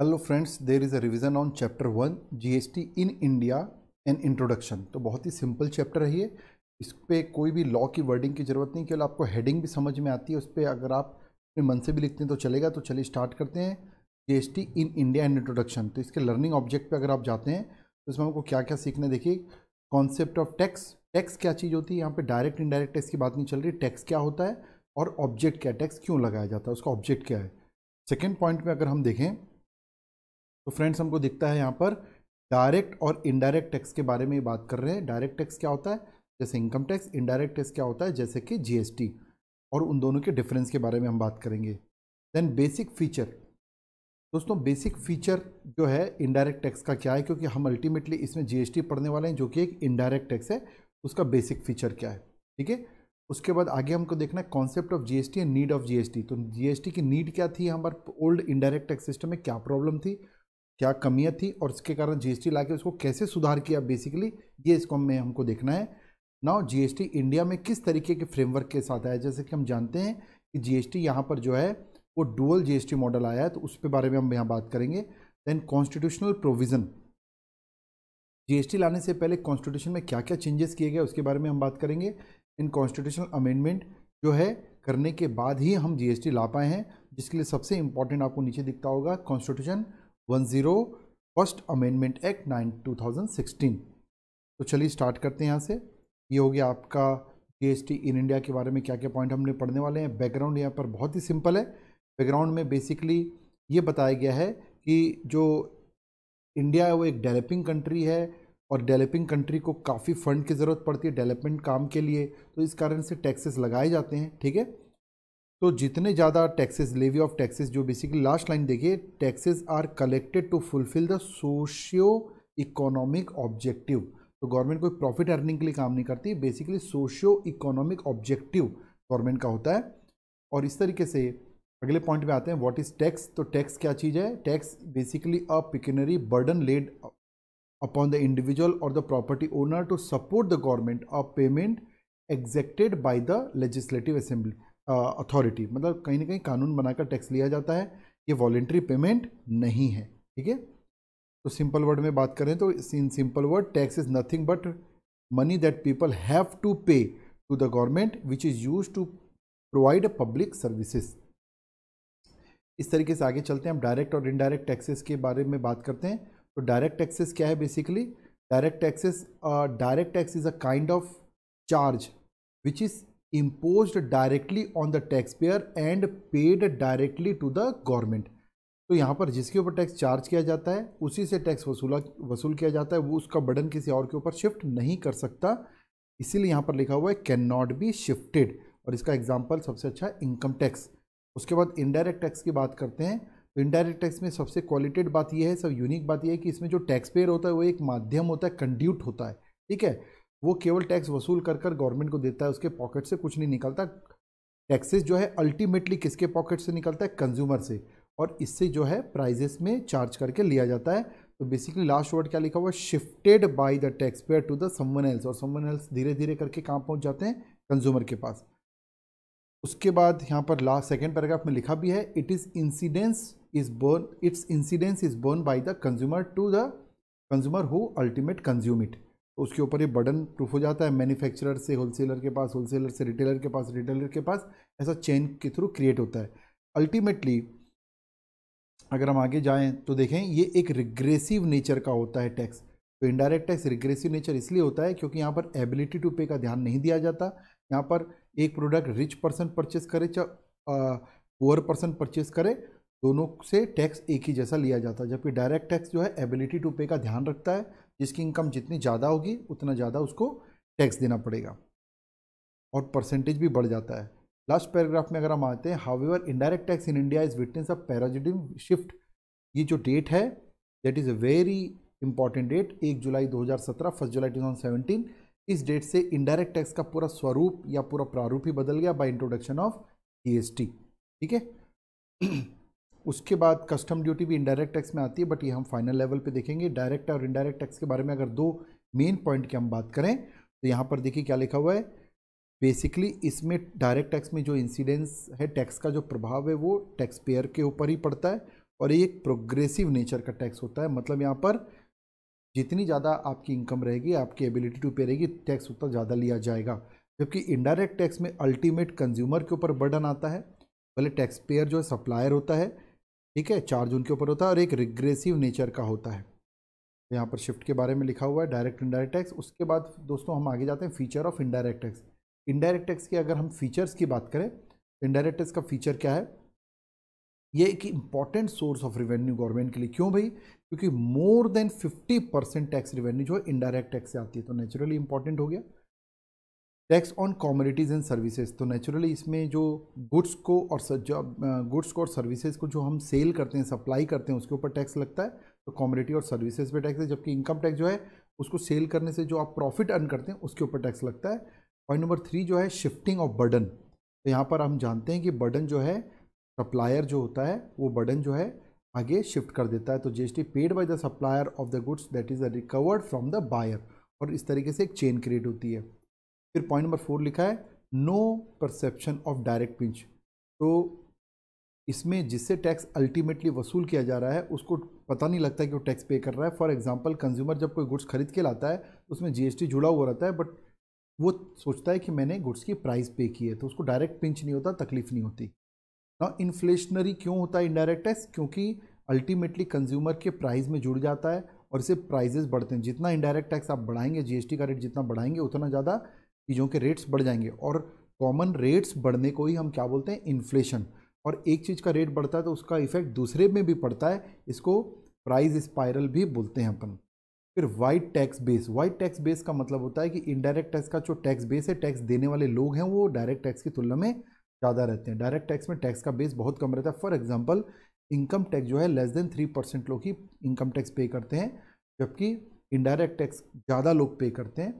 Hello friends there is a revision on chapter one GST in India and introduction तो बहुत ही simple chapter है ये इस पर कोई भी लॉ की वर्डिंग की ज़रूरत नहीं केवल आपको हेडिंग भी समझ में आती है उस पर अगर आप अपने मन से भी लिखते हैं तो चलेगा तो चलिए स्टार्ट करते हैं GST in India and introduction तो इसके लर्निंग ऑब्जेक्ट पर अगर आप जाते हैं तो इसमें हमको क्या क्या सीखना देखिए कॉन्सेप्ट ऑफ टैक्स टैक्स क्या चीज़ होती है यहाँ पर डायरेक्ट इनडायरेक्ट टैक्स की बात नहीं चल रही टैक्स क्या होता है और ऑब्जेक्ट क्या टैक्स क्यों लगाया जाता है उसका ऑब्जेक्ट क्या है सेकेंड पॉइंट में अगर हम देखें तो फ्रेंड्स हमको दिखता है यहाँ पर डायरेक्ट और इनडायरेक्ट टैक्स के बारे में बात कर रहे हैं डायरेक्ट टैक्स क्या होता है जैसे इनकम टैक्स इनडायरेक्ट टैक्स क्या होता है जैसे कि जीएसटी और उन दोनों के डिफरेंस के बारे में हम बात करेंगे देन बेसिक फीचर दोस्तों बेसिक फीचर जो है इनडायरेक्ट टैक्स का क्या है क्योंकि हम अल्टीमेटली इसमें जीएसटी पढ़ने वाले हैं जो कि एक इनडायरेक्ट टैक्स है उसका बेसिक फीचर क्या है ठीक है उसके बाद आगे हमको देखना है concept of GST and need of GST तो जीएसटी की नीड क्या थी हमारे ओल्ड इनडायरेक्ट टैक्स सिस्टम में क्या प्रॉब्लम थी क्या कमियाँ थी और इसके कारण जीएसटी लाके उसको कैसे सुधार किया बेसिकली ये इसको हमें हमको देखना है नाउ जीएसटी इंडिया में किस तरीके के फ्रेमवर्क के साथ आया जैसे कि हम जानते हैं कि जीएसटी यहाँ पर जो है वो डुअल जीएसटी मॉडल आया है तो उस पर बारे में हम यहाँ बात करेंगे देन कॉन्स्टिट्यूशनल प्रोविज़न जीएसटी लाने से पहले कॉन्स्टिट्यूशन में क्या क्या चेंजेस किए गए उसके बारे में हम बात करेंगे इन कॉन्स्टिट्यूशनल अमेंडमेंट जो है करने के बाद ही हम जीएसटी ला पाए हैं जिसके लिए सबसे इंपॉर्टेंट आपको नीचे दिखता होगा constitution one zero first amendment act nine two thousand sixteen तो चलिए स्टार्ट करते हैं यहाँ से ये हो गया आपका जीएसटी इन इंडिया के बारे में क्या क्या पॉइंट हमने पढ़ने वाले हैं बैकग्राउंड यहाँ पर बहुत ही सिंपल है बैकग्राउंड में बेसिकली ये बताया गया है कि जो इंडिया है वो एक डेवलपिंग कंट्री है और डेवलपिंग कंट्री को काफ़ी फंड की ज़रूरत पड़ती है डेवलपमेंट काम के लिए तो इस कारण से टैक्सेस लगाए जाते हैं ठीक है तो जितने ज़्यादा टैक्सेस लेवी ऑफ टैक्सेस जो बेसिकली लास्ट लाइन देखिए taxes are collected to fulfil the socio economic objective तो गवर्नमेंट कोई प्रॉफिट अर्निंग के लिए काम नहीं करती basically socio economic objective government का होता है और इस तरीके से अगले पॉइंट में आते हैं व्हाट इज़ टैक्स तो टैक्स क्या चीज़ है tax basically a pecuniary burden laid upon the individual और the property owner to support the government a payment exacted by the legislative assembly authority मतलब कहीं ना कहीं कानून बनाकर टैक्स लिया जाता है ये वॉलेंट्री पेमेंट नहीं है ठीक है तो सिंपल वर्ड में बात करें तो in simple word tax is nothing but money that people have to pay to the government which is use to provide a public services इस तरीके से आगे चलते हैं हम डायरेक्ट और इनडायरेक्ट टैक्सेस के बारे में बात करते हैं तो डायरेक्ट टैक्सेस क्या है basically direct taxes direct tax is a kind of charge which is imposed directly on the taxpayer and paid directly to the government तो यहाँ पर जिसके ऊपर टैक्स चार्ज किया जाता है उसी से टैक्स वसूला वसूल किया जाता है वो उसका बर्डन किसी और के ऊपर शिफ्ट नहीं कर सकता इसीलिए यहाँ पर लिखा हुआ है कैन नॉट बी शिफ्टेड और इसका एग्जाम्पल सबसे अच्छा इनकम टैक्स उसके बाद इनडायरेक्ट टैक्स की बात करते हैं तो इनडायरेक्ट टैक्स में सबसे क्वालिटेड बात यह है सब यूनिक बात यह है कि इसमें जो टैक्स पेयर होता है वो एक माध्यम होता है कंड्यूट होता है ठीक है वो केवल टैक्स वसूल कर कर गवर्नमेंट को देता है उसके पॉकेट से कुछ नहीं निकलता टैक्सेस जो है अल्टीमेटली किसके पॉकेट से निकलता है कंज्यूमर से और इससे जो है प्राइजेस में चार्ज करके लिया जाता है तो बेसिकली लास्ट वर्ड क्या लिखा हुआ shifted by the tax payer to the someone else और समवन एल्स धीरे धीरे करके कहाँ पहुँच जाते हैं कंज्यूमर के पास उसके बाद यहाँ पर लास्ट सेकेंड पैराग्राफ में लिखा भी है it is incidence is borne its incidence is borne by the consumer to the consumer who ultimate consume it तो उसके ऊपर ये बर्डन प्रूफ हो जाता है मैन्युफैक्चरर से होलसेलर के पास होलसेलर से रिटेलर के पास रिटेलर के पास ऐसा चेन के थ्रू क्रिएट होता है अल्टीमेटली अगर हम आगे जाएं तो देखें ये एक रिग्रेसिव नेचर का होता है टैक्स तो इनडायरेक्ट टैक्स रिग्रेसिव नेचर इसलिए होता है क्योंकि यहाँ पर एबिलिटी टू पे का ध्यान नहीं दिया जाता यहाँ पर एक प्रोडक्ट रिच पर्सन परचेस करे चाहे पुअर पर्सन परचेस करे दोनों से टैक्स एक ही जैसा लिया जाता है जबकि डायरेक्ट टैक्स जो है एबिलिटी टू पे का ध्यान रखता है जिसकी इनकम जितनी ज़्यादा होगी उतना ज़्यादा उसको टैक्स देना पड़ेगा और परसेंटेज भी बढ़ जाता है लास्ट पैराग्राफ में अगर हम आते हैं however indirect tax in India is witness a paradigm shift ये जो डेट है that is a very important date एक जुलाई 2017 फर्स्ट जुलाई 2017 इस डेट से इनडायरेक्ट टैक्स का पूरा स्वरूप या पूरा प्रारूप ही बदल गया बाय इंट्रोडक्शन ऑफ जी ठीक है उसके बाद कस्टम ड्यूटी भी इनडायरेक्ट टैक्स में आती है बट ये हम फाइनल लेवल पे देखेंगे डायरेक्ट और इनडायरेक्ट टैक्स के बारे में अगर दो मेन पॉइंट की हम बात करें तो यहाँ पर देखिए क्या लिखा हुआ है बेसिकली इसमें डायरेक्ट टैक्स में जो इंसिडेंस है टैक्स का जो प्रभाव है वो टैक्स पेयर के ऊपर ही पड़ता है और ये एक प्रोग्रेसिव नेचर का टैक्स होता है मतलब यहाँ पर जितनी ज़्यादा आपकी इनकम रहेगी आपकी एबिलिटी टू पे रहेगी टैक्स उतना ज़्यादा लिया जाएगा जबकि इनडायरेक्ट टैक्स में अल्टीमेट कंज्यूमर के ऊपर बर्डन आता है भले टैक्स पेयर जो है सप्लायर होता है ठीक है चार्ज उनके ऊपर होता है और एक रिग्रेसिव नेचर का होता है तो यहाँ पर शिफ्ट के बारे में लिखा हुआ है डायरेक्ट इनडायरेक्ट टैक्स उसके बाद दोस्तों हम आगे जाते हैं feature of indirect tax indirect tax की अगर हम फीचर्स की बात करें तो इनडायरेक्ट टैक्स का फीचर क्या है ये एक important source of revenue government के लिए क्यों भाई क्योंकि more than 50 percent tax revenue जो है इनडायरेक्ट टैक्स से आती है तो नेचुरली इंपॉर्टेंट हो गया tax on commodities and services तो नेचुरली इसमें जो गुड्स को और गुड्स को और सर्विसेज को जो हम सेल करते हैं सप्लाई करते हैं उसके ऊपर टैक्स लगता है तो कॉमोडिटी और सर्विसेज पे टैक्स है जबकि इनकम टैक्स जो है उसको सेल करने से जो आप प्रॉफिट अर्न करते हैं उसके ऊपर टैक्स लगता है पॉइंट नंबर थ्री जो है शिफ्टिंग ऑफ बर्डन तो यहाँ पर हम जानते हैं कि बर्डन जो है सप्लायर जो होता है वो बर्डन जो है आगे शिफ्ट कर देता है तो T paid by the supplier of the goods that is recovered from the buyer और इस तरीके से एक चेन क्रिएट होती है फिर पॉइंट नंबर फोर लिखा है no perception of direct pinch तो इसमें जिससे टैक्स अल्टीमेटली वसूल किया जा रहा है उसको पता नहीं लगता है कि वो टैक्स पे कर रहा है फॉर एग्जांपल कंज्यूमर जब कोई गुड्स खरीद के लाता है तो उसमें जीएसटी जुड़ा हुआ रहता है बट वो सोचता है कि मैंने गुड्स की प्राइस पे की है तो उसको डायरेक्ट पिंच नहीं होता तकलीफ नहीं होती ना इन्फ्लेशनरी क्यों होता है इनडायरेक्ट टैक्स क्योंकि अल्टीमेटली कंज्यूमर के प्राइस में जुड़ जाता है और इसे प्राइजेस बढ़ते हैं जितना इनडायरेक्ट टैक्स आप बढ़ाएंगे जीएसटी का रेट जितना बढ़ाएंगे उतना ज़्यादा चीज़ों के रेट्स बढ़ जाएंगे और कॉमन रेट्स बढ़ने को ही हम क्या बोलते हैं इन्फ्लेशन और एक चीज़ का रेट बढ़ता है तो उसका इफेक्ट दूसरे में भी पड़ता है इसको प्राइस स्पायरल भी बोलते हैं अपन फिर wide tax base wide tax base का मतलब होता है कि इनडायरेक्ट टैक्स का जो टैक्स बेस है टैक्स देने वाले लोग हैं वो डायरेक्ट टैक्स की तुलना में ज़्यादा रहते हैं डायरेक्ट टैक्स में टैक्स का बेस बहुत कम रहता है फॉर एग्जाम्पल इनकम टैक्स जो है लेस देन थ्री परसेंट लोग ही इनकम टैक्स पे करते हैं जबकि इनडायरेक्ट टैक्स ज़्यादा लोग पे करते हैं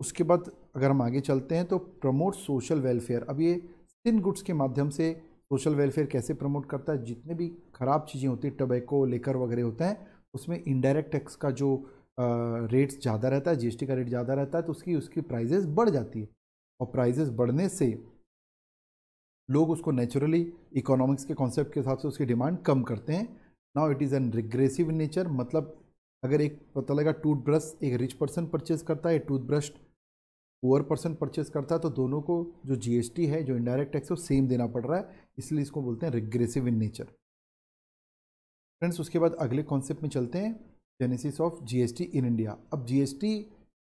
उसके बाद अगर हम आगे चलते हैं तो प्रमोट सोशल वेलफेयर अब ये सिन गुड्स के माध्यम से सोशल वेलफेयर कैसे प्रमोट करता है जितने भी ख़राब चीज़ें होती हैं टबैको लेकर वगैरह होते हैं उसमें इनडायरेक्ट टैक्स का जो रेट्स ज़्यादा रहता है जीएसटी का रेट ज़्यादा रहता है तो उसकी उसकी प्राइजेस बढ़ जाती है और प्राइजेस बढ़ने से लोग उसको नेचुरली इकोनॉमिक्स के कॉन्सेप्ट के हिसाब से उसकी डिमांड कम करते हैं now it is an regressive nature मतलब अगर एक पता लगा टूथब्रश एक रिच पर्सन परचेज करता है टूथब्रश पुअर पर्सन परचेस करता है तो दोनों को जो जीएसटी है जो इनडायरेक्ट टैक्स है वो सेम देना पड़ रहा है इसलिए इसको बोलते हैं रिग्रेसिव इन नेचर फ्रेंड्स उसके बाद अगले कॉन्सेप्ट में चलते हैं genesis of GST in India अब जीएसटी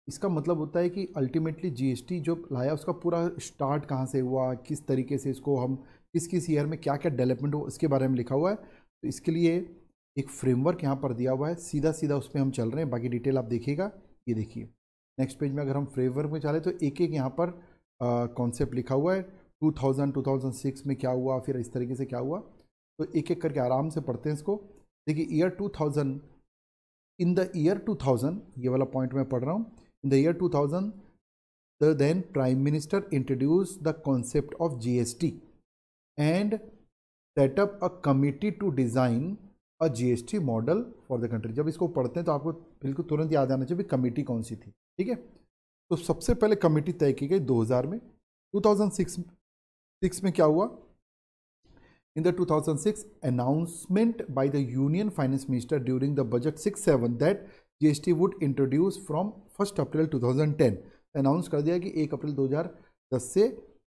इसका मतलब होता है कि अल्टीमेटली जीएसटी जो लाया उसका पूरा स्टार्ट कहाँ से हुआ किस तरीके से इसको हम किस किस ईयर में क्या क्या डेवलपमेंट हुआ इसके बारे में लिखा हुआ है तो इसके लिए एक फ्रेमवर्क यहाँ पर दिया हुआ है सीधा सीधा उस पर हम चल रहे हैं बाकी डिटेल आप देखिएगा ये देखिए नेक्स्ट पेज में अगर हम फ्रेमवर्क में चले तो एक एक यहाँ पर कॉन्सेप्ट लिखा हुआ है 2000 2006 में क्या हुआ फिर इस तरीके से क्या हुआ तो एक एक करके आराम से पढ़ते हैं इसको देखिए ईयर 2000 इन द ईयर 2000 ये वाला पॉइंट मैं पढ़ रहा हूँ in the year 2000 the then prime minister introduce the concept of GST and set up a committee to design a GST model for the country जब इसको पढ़ते हैं तो आपको बिल्कुल तुरंत याद आना चाहिए कमेटी कौन सी थी ठीक है तो सबसे पहले कमेटी तय की गई 2000 में 2006 सिक्स में क्या हुआ in the 2006 announcement by the union finance minister during the budget six seven that GST would introduce from first April 2010 announce कर दिया कि एक अप्रैल 2010 से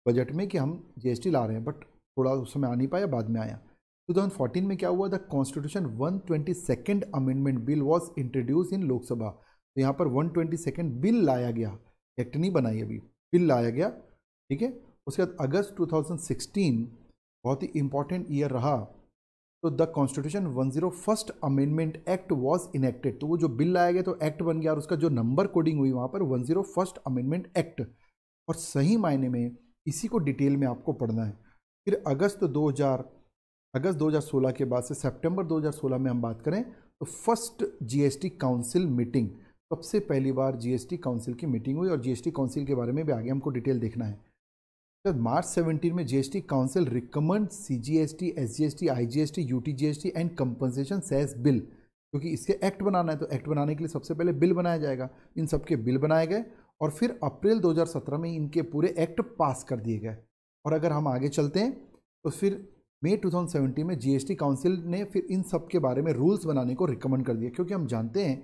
बजट में कि हम जीएसटी ला रहे हैं बट थोड़ा उस समय आ नहीं पाया बाद में आया 2014 में क्या हुआ the constitution one twenty second amendment bill was introduce in Lok Sabha तो यहाँ पर वन ट्वेंटी सेकेंड बिल लाया गया एक्ट नहीं बनाई अभी बिल लाया गया ठीक है उसके बाद अगस्त 2016 बहुत ही इंपॉर्टेंट ईयर रहा तो the constitution one zero first amendment act was enacted तो वो जो बिल लाया गया तो एक्ट बन गया और उसका जो नंबर कोडिंग हुई वहाँ पर one zero first amendment act और सही मायने में इसी को डिटेल में आपको पढ़ना है फिर अगस्त दो हज़ार अगस्त 2016 के बाद से सितंबर 2016 में हम बात करें तो फर्स्ट जीएसटी काउंसिल मीटिंग सबसे पहली बार जीएसटी काउंसिल की मीटिंग हुई और जीएसटी काउंसिल के बारे में भी आगे हमको डिटेल देखना है जब मार्च 17 में GST council recommend CGST SGST IGST UTGST and compensation cess bill क्योंकि इसके एक्ट बनाना है तो एक्ट बनाने के लिए सबसे पहले बिल बनाया जाएगा इन सबके बिल बनाए गए और फिर अप्रैल 2017 में इनके पूरे एक्ट पास कर दिए गए और अगर हम आगे चलते हैं तो फिर मई 2017 में जीएसटी काउंसिल ने फिर इन सब के बारे में रूल्स बनाने को रिकमेंड कर दिया क्योंकि हम जानते हैं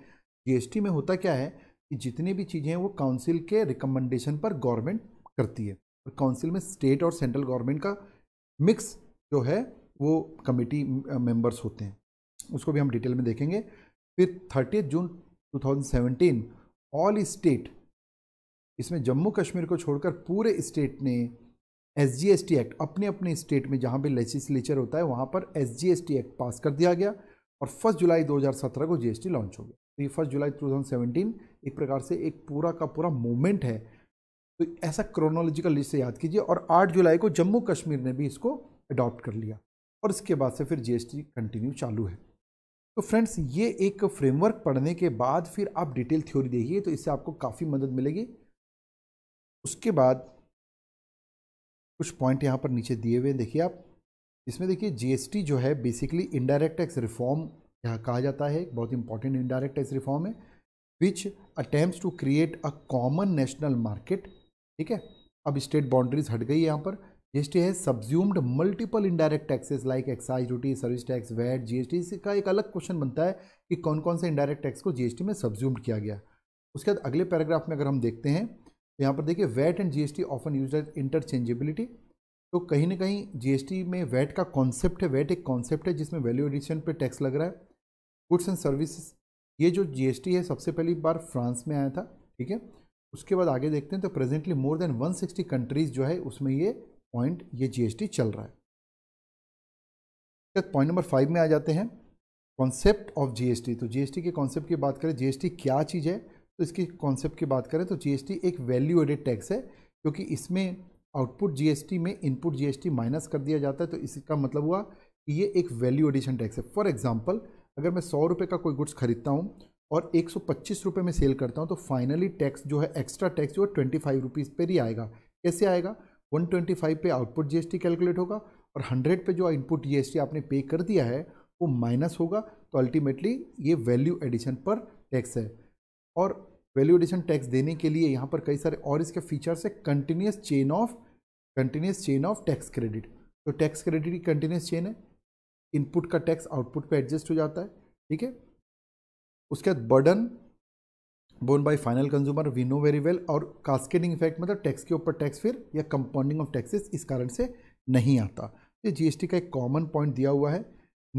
जीएसटी में होता क्या है कि जितनी भी चीज़ें हैं वो काउंसिल के रिकमेंडेशन पर गवर्नमेंट करती है और काउंसिल में स्टेट और सेंट्रल गवर्नमेंट का मिक्स जो है वो कमेटी मेंबर्स होते हैं उसको भी हम डिटेल में देखेंगे फिर thirty June to all state इसमें जम्मू कश्मीर को छोड़कर पूरे स्टेट ने S G S T act अपने अपने स्टेट में जहाँ पे लेजिस्लेचर होता है वहाँ पर S G S T act pass कर दिया गया और फर्स्ट जुलाई 2017 को जीएसटी लॉन्च हो गया तो ये फर्स्ट जुलाई 2017 एक प्रकार से एक पूरा का पूरा मूवमेंट है तो ऐसा क्रोनोलॉजिकल लिस्ट से याद कीजिए और 8 जुलाई को जम्मू कश्मीर ने भी इसको अडॉप्ट कर लिया और इसके बाद से फिर जीएसटी कंटिन्यू चालू है तो फ्रेंड्स ये एक फ्रेमवर्क पढ़ने के बाद फिर आप डिटेल थ्योरी देखिए तो इससे आपको काफ़ी मदद मिलेगी उसके बाद कुछ पॉइंट यहाँ पर नीचे दिए हुए देखिए आप इसमें देखिए जीएसटी जो है बेसिकली इनडायरेक्ट टैक्स रिफॉर्म यहाँ कहा जाता है बहुत इंपॉर्टेंट इनडायरेक्ट टैक्स रिफॉर्म है which attempt to create a common national market ठीक है अब स्टेट बाउंड्रीज हट गई यहाँ पर जीएसटी है subsumed multiple indirect taxes like excise duty service tax VAT GST का एक अलग क्वेश्चन बनता है कि कौन कौन से इनडायरेक्ट टैक्स को जीएसटी में सब्ज्यूम्ड किया गया उसके बाद अगले पैराग्राफ में अगर हम देखते हैं यहाँ पर देखिए VAT and GST often use interchangeability तो कहीं ना कहीं जीएसटी में वैट का कॉन्सेप्ट है वैट एक कॉन्सेप्ट है जिसमें वैल्यू एडिशन पे टैक्स लग रहा है गुड्स एंड सर्विसेज ये जो जीएसटी है सबसे पहली बार फ्रांस में आया था ठीक है उसके बाद आगे देखते हैं तो presently more than one countries जो है उसमें ये पॉइंट ये जी चल रहा है पॉइंट नंबर फाइव में आ जाते हैं कॉन्सेप्ट ऑफ जीएसटी तो जीएसटी के कॉन्सेप्ट की बात करें जीएसटी क्या चीज़ है तो इसके कॉन्सेप्ट की बात करें तो जीएसटी एक वैल्यू एडेड टैक्स है क्योंकि इसमें आउटपुट जीएसटी में इनपुट जीएसटी माइनस कर दिया जाता है तो इसका मतलब हुआ कि ये एक वैल्यू एडिशन टैक्स है फॉर एग्जाम्पल अगर मैं सौ रुपये का कोई गुड्स खरीदता हूँ और एक सौ पच्चीस रुपये में सेल करता हूँ तो फाइनली टैक्स जो है एक्स्ट्रा टैक्स जो है ट्वेंटी फाइव रुपीज़ पर ही आएगा कैसे आएगा वन ट्वेंटी फाइव पे आउटपुट जी कैलकुलेट होगा और हंड्रेड पर जो इनपुट जी आपने पे कर दिया है वो माइनस होगा तो अल्टीमेटली ये वैल्यू एडिशन पर टैक्स है और वैल्यू एडिशन टैक्स देने के लिए यहाँ पर कई सारे और इसके फीचर्स तो है continuous chain of continuous chain of tax credit तो टैक्स क्रेडिट की कंटिन्यूस चेन है इनपुट का टैक्स आउटपुट पे एडजस्ट हो जाता है ठीक है उसके बाद burden borne by final consumer we know very well और कास्केडिंग इफेक्ट मतलब टैक्स के ऊपर टैक्स फिर या कंपाउंडिंग ऑफ टैक्सेस इस कारण से नहीं आता ये जीएसटी का एक कॉमन पॉइंट दिया हुआ है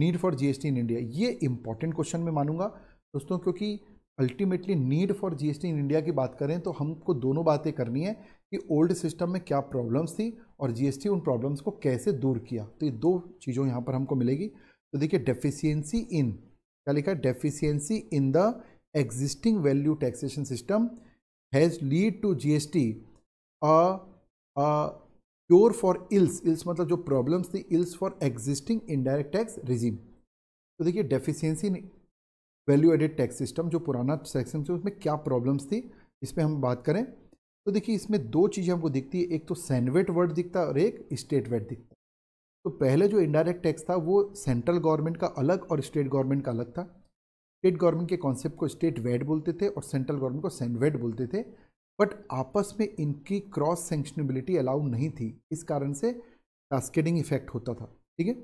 need for GST in India ये इंपॉर्टेंट क्वेश्चन मैं मानूंगा दोस्तों क्योंकि ultimately need for GST in India की बात करें तो हमको दोनों बातें करनी है कि ओल्ड सिस्टम में क्या प्रॉब्लम्स थी और जीएसटी उन प्रॉब्लम्स को कैसे दूर किया तो ये दो चीज़ों यहाँ पर हमको मिलेगी तो देखिए डेफिशियंसी इन क्या लिखा है deficiency in the existing value taxation system has lead to G S T cure for ills ills मतलब जो प्रॉब्लम्स थी ills for existing indirect tax regime तो देखिए deficiency value added tax system जो पुराना सेक्शन से उसमें क्या प्रॉब्लम्स थी इस पर हम बात करें तो देखिए इसमें दो चीज़ें हमको दिखती है एक तो सैंडवेट वर्ड दिखता है और एक स्टेट वेट दिखता तो पहले जो इनडायरेक्ट टैक्स था वो सेंट्रल गवर्नमेंट का अलग और स्टेट गवर्नमेंट का अलग था स्टेट गवर्नमेंट के कॉन्सेप्ट को स्टेट वेट बोलते थे और सेंट्रल गवर्नमेंट को सैंडवेट बोलते थे बट आपस में इनकी क्रॉस सेंक्शनबिलिटी अलाउ नहीं थी इस कारण से कास्केडिंग इफेक्ट होता था ठीक है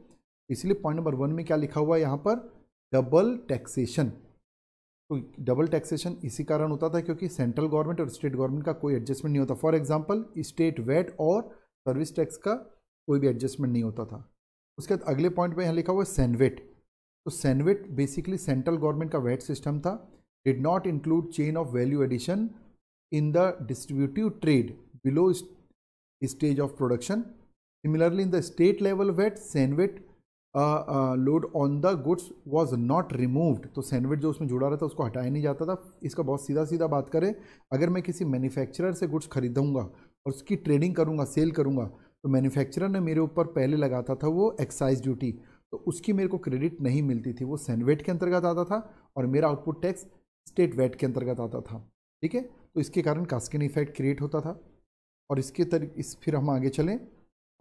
इसलिए पॉइंट नंबर वन में क्या लिखा हुआ है यहाँ पर डबल टैक्सेशन तो डबल टैक्सेशन इसी कारण होता था क्योंकि सेंट्रल गवर्नमेंट और स्टेट गवर्नमेंट का कोई एडजस्टमेंट नहीं होता फॉर एग्जाम्पल स्टेट वेट और सर्विस टैक्स का कोई भी एडजस्टमेंट नहीं होता था उसके बाद अगले पॉइंट में यहाँ लिखा हुआ है सैनवेट तो सैनवेट बेसिकली सेंट्रल गवर्नमेंट का वेट सिस्टम था did not include chain of value addition in the distributive trade below stage of production similarly in the state level VAT CENVAT load on the goods was not removed तो sandwich जो उसमें जुड़ा रहा था उसको हटाया नहीं जाता था इसका बहुत सीधा सीधा बात करें अगर मैं किसी मैन्युफैक्चरर से गुड्स खरीदूंगा और उसकी ट्रेडिंग करूँगा सेल करूँगा तो मैन्युफैक्चरर ने मेरे ऊपर पहले लगाता था वो एक्साइज ड्यूटी तो उसकी मेरे को क्रेडिट नहीं मिलती थी वो सैनवेट के अंतर्गत आता था और मेरा आउटपुट टैक्स स्टेट वेट के अंतर्गत आता था ठीक है तो इसके कारण कास्किन इफेक्ट क्रिएट होता था और इसके तरी इस फिर हम आगे चलें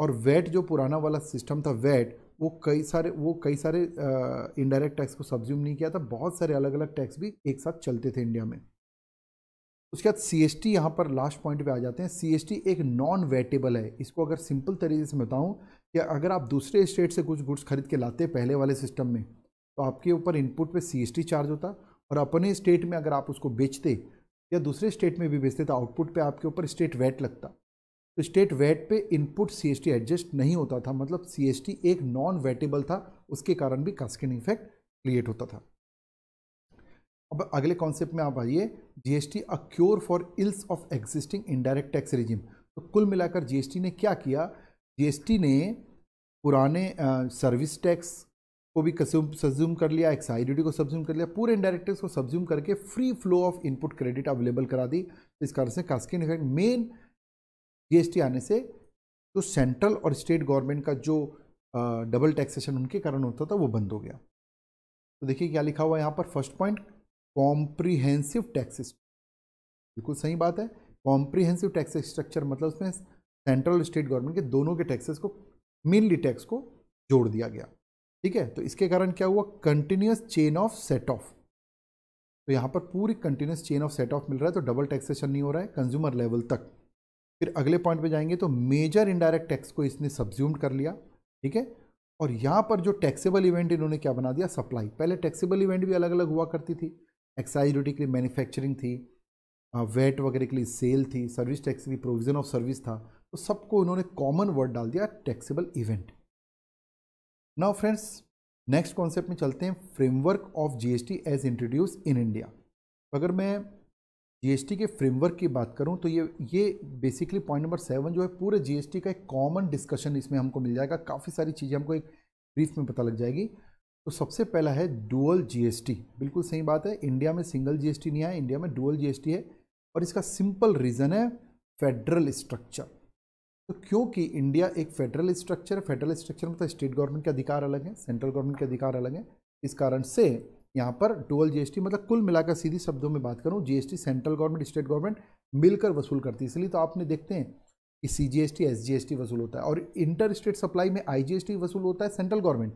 और वेट जो पुराना वाला सिस्टम था वेट वो कई सारे वो कई सारे इनडायरेक्ट टैक्स को सब्ज्यूम नहीं किया था बहुत सारे अलग अलग टैक्स भी एक साथ चलते थे इंडिया में उसके बाद सी एस टी यहाँ पर लास्ट पॉइंट पे आ जाते हैं सी एस टी एक नॉन वेटेबल है इसको अगर सिंपल तरीके से बताऊँ कि अगर आप दूसरे स्टेट से कुछ गुड्स खरीद के लाते पहले वाले सिस्टम में तो आपके ऊपर इनपुट पे सी एस टी चार्ज होता और अपने स्टेट में अगर आप उसको बेचते या दूसरे स्टेट में भी बेचते तो आउटपुट पे आपके ऊपर स्टेट वैट लगता तो स्टेट वेट पे इनपुट सीएसटी एडजस्ट नहीं होता था मतलब सीएसटी एक नॉन वेटेबल था उसके कारण भी कास्केडिंग इफेक्ट क्रिएट होता था अब अगले कॉन्सेप्ट में आप आइए GST a cure for ills of existing indirect tax regime तो कुल मिलाकर जीएसटी ने क्या किया जीएसटी ने पुराने सर्विस टैक्स को भी सब्ज्यूम कर लिया एक्साइज ड्यूटी को सब्ज्यूम कर लिया पूरे इनडायरेक्ट टैक्स को सब्ज्यूम करके free flow of input credit available करा दी इस कारण से कास्किन इफेक्ट मेन जीएसटी आने से जो सेंट्रल और स्टेट गवर्नमेंट का जो डबल टैक्सेशन उनके कारण होता था वो बंद हो गया तो देखिए क्या लिखा हुआ है यहाँ पर फर्स्ट पॉइंट कॉम्प्रीहेंसिव टैक्स बिल्कुल सही बात है कॉम्प्रीहेंसिव टैक्स स्ट्रक्चर मतलब उसमें सेंट्रल और स्टेट गवर्नमेंट के दोनों के टैक्सेस को मेनली टैक्स को जोड़ दिया गया ठीक है तो इसके कारण क्या हुआ continuous chain of set off तो यहाँ पर पूरी continuous chain of set off मिल रहा है तो डबल टैक्सेशन नहीं हो रहा है कंज्यूमर लेवल तक फिर अगले पॉइंट पे जाएंगे तो मेजर इनडायरेक्ट टैक्स को इसने सब्ज्यूम्ड कर लिया ठीक है और यहाँ पर जो टैक्सेबल इवेंट इन्होंने क्या बना दिया सप्लाई पहले टैक्सेबल इवेंट भी अलग अलग हुआ करती थी एक्साइज ड्यूटी के लिए मैन्युफैक्चरिंग थी वेट वगैरह के लिए सेल थी सर्विस टैक्स के लिए प्रोविजन ऑफ सर्विस था तो सबको इन्होंने कॉमन वर्ड डाल दिया taxable event now friends next concept में चलते हैं framework of GST as introduce in India अगर मैं जीएसटी के फ्रेमवर्क की बात करूं तो ये ये बेसिकली पॉइंट नंबर सेवन जो है पूरे जीएसटी का एक कॉमन डिस्कशन इसमें हमको मिल जाएगा काफ़ी सारी चीज़ें हमको एक ब्रीफ में पता लग जाएगी तो सबसे पहला है डुअल जीएसटी बिल्कुल सही बात है इंडिया में सिंगल जीएसटी नहीं आया इंडिया में डुअल जीएसटी है और इसका सिंपल रीज़न है फेडरल स्ट्रक्चर तो क्योंकि इंडिया एक फेडरल स्ट्रक्चर है फेडरल स्ट्रक्चर मतलब स्टेट गवर्नमेंट के अधिकार अलग हैं सेंट्रल गवर्नमेंट के अधिकार अलग हैं इस कारण से यहाँ पर डुअल जीएसटी मतलब कुल मिलाकर सीधी शब्दों में बात करूँ GST central government state government मिलकर वसूल करती है इसलिए तो आपने देखते हैं कि C G S T S G S T वसूल होता है और इंटर स्टेट सप्लाई में आई जी एस टी वसूल होता है सेंट्रल गवर्नमेंट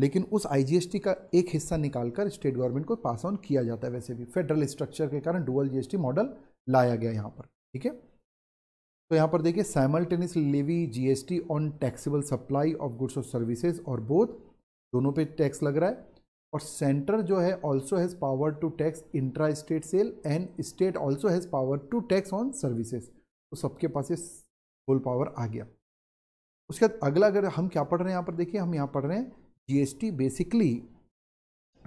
लेकिन उस आई जी एस टी का एक हिस्सा निकालकर स्टेट गवर्नमेंट को पास ऑन किया जाता है वैसे भी फेडरल स्ट्रक्चर के कारण dual G S T model लाया गया यहाँ पर ठीक है तो यहाँ पर देखिए simultaneous levy GST on taxable supply of goods और सर्विसेज और बोथ दोनों पे टैक्स लग रहा है और सेंटर जो है also has power to tax intra state sale and state also has power to tax on services तो सबके पास ये होल पावर आ गया उसके बाद अगला अगर हम क्या पढ़ रहे हैं यहाँ पर देखिए हम यहाँ पढ़ रहे हैं टी बेसिकली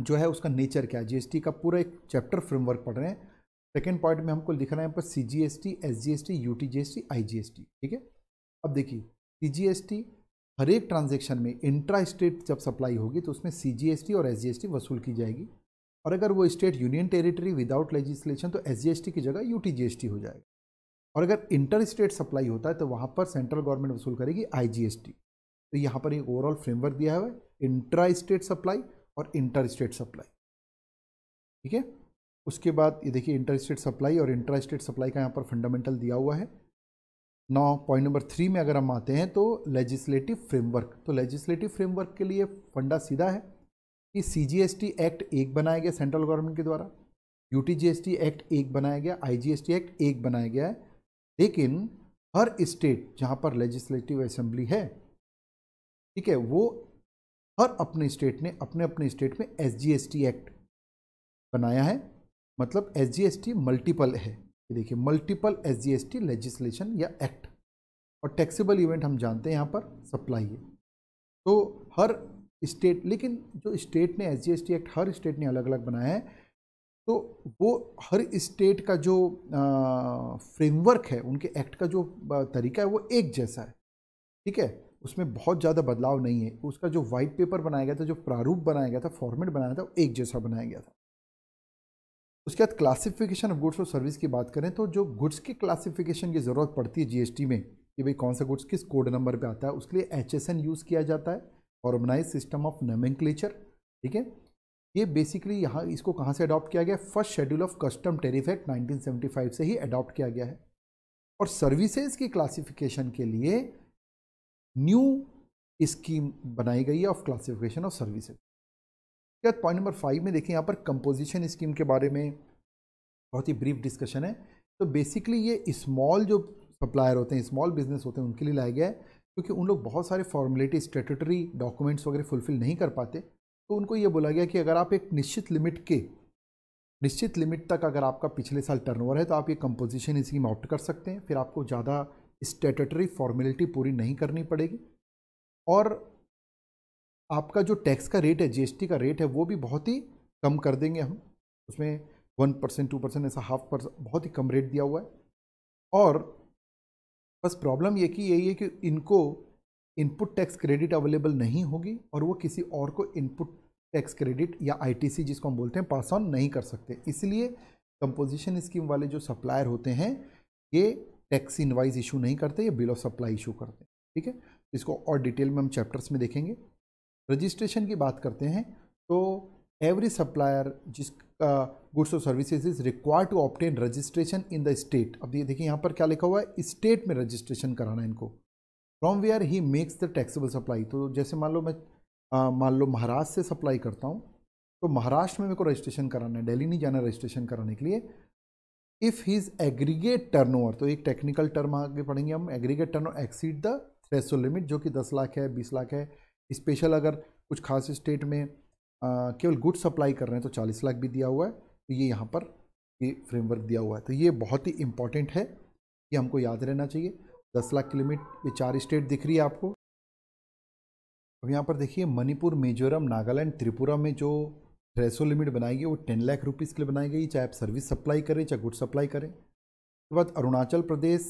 जो है उसका नेचर क्या है टी का पूरा एक चैप्टर फ्रेमवर्क पढ़ रहे हैं सेकेंड पॉइंट में हमको लिख रहा है यहाँ पर C G S T S G S T U T G S T I G S T ठीक है अब देखिए सी जी एस टी हर एक ट्रांजेक्शन में इंट्रा स्टेट जब सप्लाई होगी तो उसमें सी और एस वसूल की जाएगी और अगर वो state union territory without legislation तो एस की जगह यू हो जाएगा और अगर इंटर स्टेट सप्लाई होता है तो वहाँ पर सेंट्रल गवर्नमेंट वसूल करेगी आई तो यहाँ पर एक ओवरऑल फ्रेमवर्क दिया हुआ है इंट्रा स्टेट सप्लाई और इंटर स्टेट सप्लाई ठीक है उसके बाद ये देखिए इंटर स्टेट सप्लाई और इंट्रा स्टेट सप्लाई का यहाँ पर फंडामेंटल दिया हुआ है नौ पॉइंट नंबर थ्री में अगर हम आते हैं तो लेजिस्लेटिव फ्रेमवर्क तो लेजिस्लेटिव फ्रेमवर्क के लिए फंडा सीधा है कि C G S T act एक बनाया गया सेंट्रल गवर्नमेंट के द्वारा U T G S T act एक बनाया गया I G S T act एक बनाया गया है लेकिन हर स्टेट जहाँ पर लेजिस्लेटिव असेंबली है ठीक है वो हर अपने स्टेट ने अपने अपने स्टेट में S G S T act बनाया है मतलब S G S T multiple है ये देखिए multiple S G S T legislation या एक्ट और टैक्सेबल इवेंट हम जानते हैं यहाँ पर सप्लाई है तो हर स्टेट लेकिन जो स्टेट ने S G S T act हर स्टेट ने अलग अलग बनाया है तो वो हर स्टेट का जो फ्रेमवर्क है उनके एक्ट का जो तरीका है वो एक जैसा है ठीक है उसमें बहुत ज़्यादा बदलाव नहीं है उसका जो वाइट पेपर बनाया गया था जो प्रारूप बनाया गया था फॉर्मेट बनाया था वो एक जैसा बनाया गया था उसके बाद क्लासिफिकेशन ऑफ गुड्स और सर्विस की बात करें तो जो गुड्स की क्लासिफिकेशन की ज़रूरत पड़ती है जीएसटी में कि भाई कौन सा गुड्स किस कोड नंबर पे आता है उसके लिए एचएसएन यूज़ किया जाता है ऑर्गेनाइज सिस्टम ऑफ नमेंक्लेचर ठीक है ये बेसिकली यहाँ इसको कहाँ से अडॉप्ट किया गया first schedule of custom tariff act 1975 से ही अडॉप्ट किया गया है और सर्विसेज की क्लासिफिकेशन के लिए न्यू स्कीम बनाई गई है ऑफ क्लासिफिकेशन ऑफ सर्विसेज क्या पॉइंट नंबर फाइव में देखें यहाँ पर कंपोजिशन स्कीम के बारे में बहुत ही ब्रीफ डिस्कशन है तो बेसिकली ये स्मॉल जो सप्लायर होते हैं स्मॉल बिजनेस होते हैं उनके लिए लाया गया है क्योंकि उन लोग बहुत सारे फॉर्मेलिटी स्टेटरी डॉक्यूमेंट्स वगैरह फुलफिल नहीं कर पाते तो उनको ये बोला गया कि अगर आप एक निश्चित लिमिट के निश्चित लिमिट तक अगर आपका पिछले साल टर्नओवर है तो आप ये कंपोजिशन स्कीम ऑप्ट कर सकते हैं फिर आपको ज़्यादा स्टेटटरी फॉर्मेलिटी पूरी नहीं करनी पड़ेगी और आपका जो टैक्स का रेट है जीएसटी का रेट है वो भी बहुत ही कम कर देंगे हम उसमें वन परसेंट टू परसेंट ऐसा हाफ परसेंट बहुत ही कम रेट दिया हुआ है और बस प्रॉब्लम ये कि यही है कि इनको इनपुट टैक्स क्रेडिट अवेलेबल नहीं होगी और वो किसी और को इनपुट टैक्स क्रेडिट या आईटीसी जिसको हम बोलते हैं पास ऑन नहीं कर सकते इसलिए कंपोजिशन स्कीम वाले जो सप्लायर होते हैं ये टैक्स इनवाइज इशू नहीं करते ये बिल ऑफ सप्लाई इशू करते हैं ठीक है इसको और डिटेल में हम चैप्टर्स में देखेंगे रजिस्ट्रेशन की बात करते हैं तो एवरी सप्लायर जिसका गुड्स और services is require to obtain registration in the state अब ये देखिए यहाँ पर क्या लिखा हुआ है स्टेट में रजिस्ट्रेशन कराना है इनको from where he makes the taxable supply तो जैसे मान लो मैं मान लो महाराष्ट्र से सप्लाई करता हूँ तो महाराष्ट्र में मेरे को रजिस्ट्रेशन कराना है दिल्ली नहीं जाना रजिस्ट्रेशन कराने के लिए इफ़ हीज एग्रीगेट ओवर तो एक टेक्निकल टर्म आगे पढ़ेंगे हम aggregate turnover exceed the threshold limit जो कि दस लाख है बीस लाख है स्पेशल अगर कुछ खास स्टेट में केवल गुड सप्लाई कर रहे हैं तो चालीस लाख भी दिया हुआ है तो ये यहाँ पर ये फ्रेमवर्क दिया हुआ है तो ये बहुत ही इम्पॉर्टेंट है ये हमको याद रहना चाहिए दस लाख किलोमीटर ये चार स्टेट दिख रही है आपको अब यहाँ पर देखिए मणिपुर मिजोरम नागालैंड त्रिपुरा में जो थ्रेसो लिमिट बनाई गई वो टेन लाख रुपीज़ के लिए बनाई गई चाहे आप सर्विस सप्लाई करें चाहे गुड सप्लाई करें उसके बाद अरुणाचल प्रदेश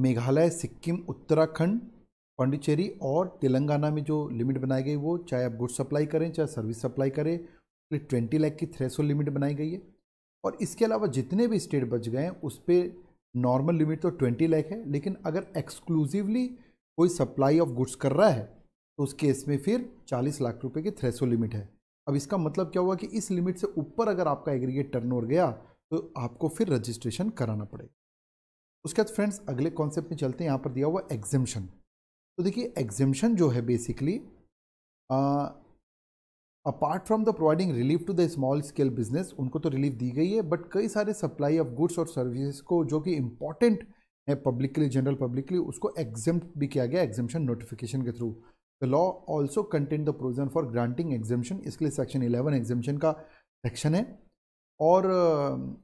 मेघालय सिक्किम उत्तराखंड पांडिचेरी और तेलंगाना में जो लिमिट बनाई गई वो चाहे आप गुड्स सप्लाई करें चाहे सर्विस सप्लाई करें फिर ट्वेंटी लाख की थ्रेसोल लिमिट बनाई गई है और इसके अलावा जितने भी स्टेट बच गए हैं उस पर नॉर्मल लिमिट तो ट्वेंटी लाख है लेकिन अगर एक्सक्लूसिवली कोई सप्लाई ऑफ गुड्स कर रहा है तो उस केस में फिर चालीस लाख रुपये की थ्रेसो लिमिट है अब इसका मतलब क्या हुआ कि इस लिमिट से ऊपर अगर आपका एग्रीगेट टर्न गया तो आपको फिर रजिस्ट्रेशन कराना पड़ेगा उसके बाद फ्रेंड्स अगले कॉन्सेप्ट में चलते हैं यहाँ पर दिया हुआ एग्जिमशन तो देखिए एग्जिम्शन जो है basically apart from the providing relief to the small scale business उनको तो रिलीफ दी गई है बट कई सारे सप्लाई ऑफ गुड्स और सर्विसेज को जो कि इंपॉर्टेंट है पब्लिकली जनरल पब्लिकली उसको एग्जिम भी किया गया एग्जिमशन नोटिफिकेशन के through the law also content the provision for granting exemption इसके लिए सेक्शन इलेवन एग्जिमशन का सेक्शन है और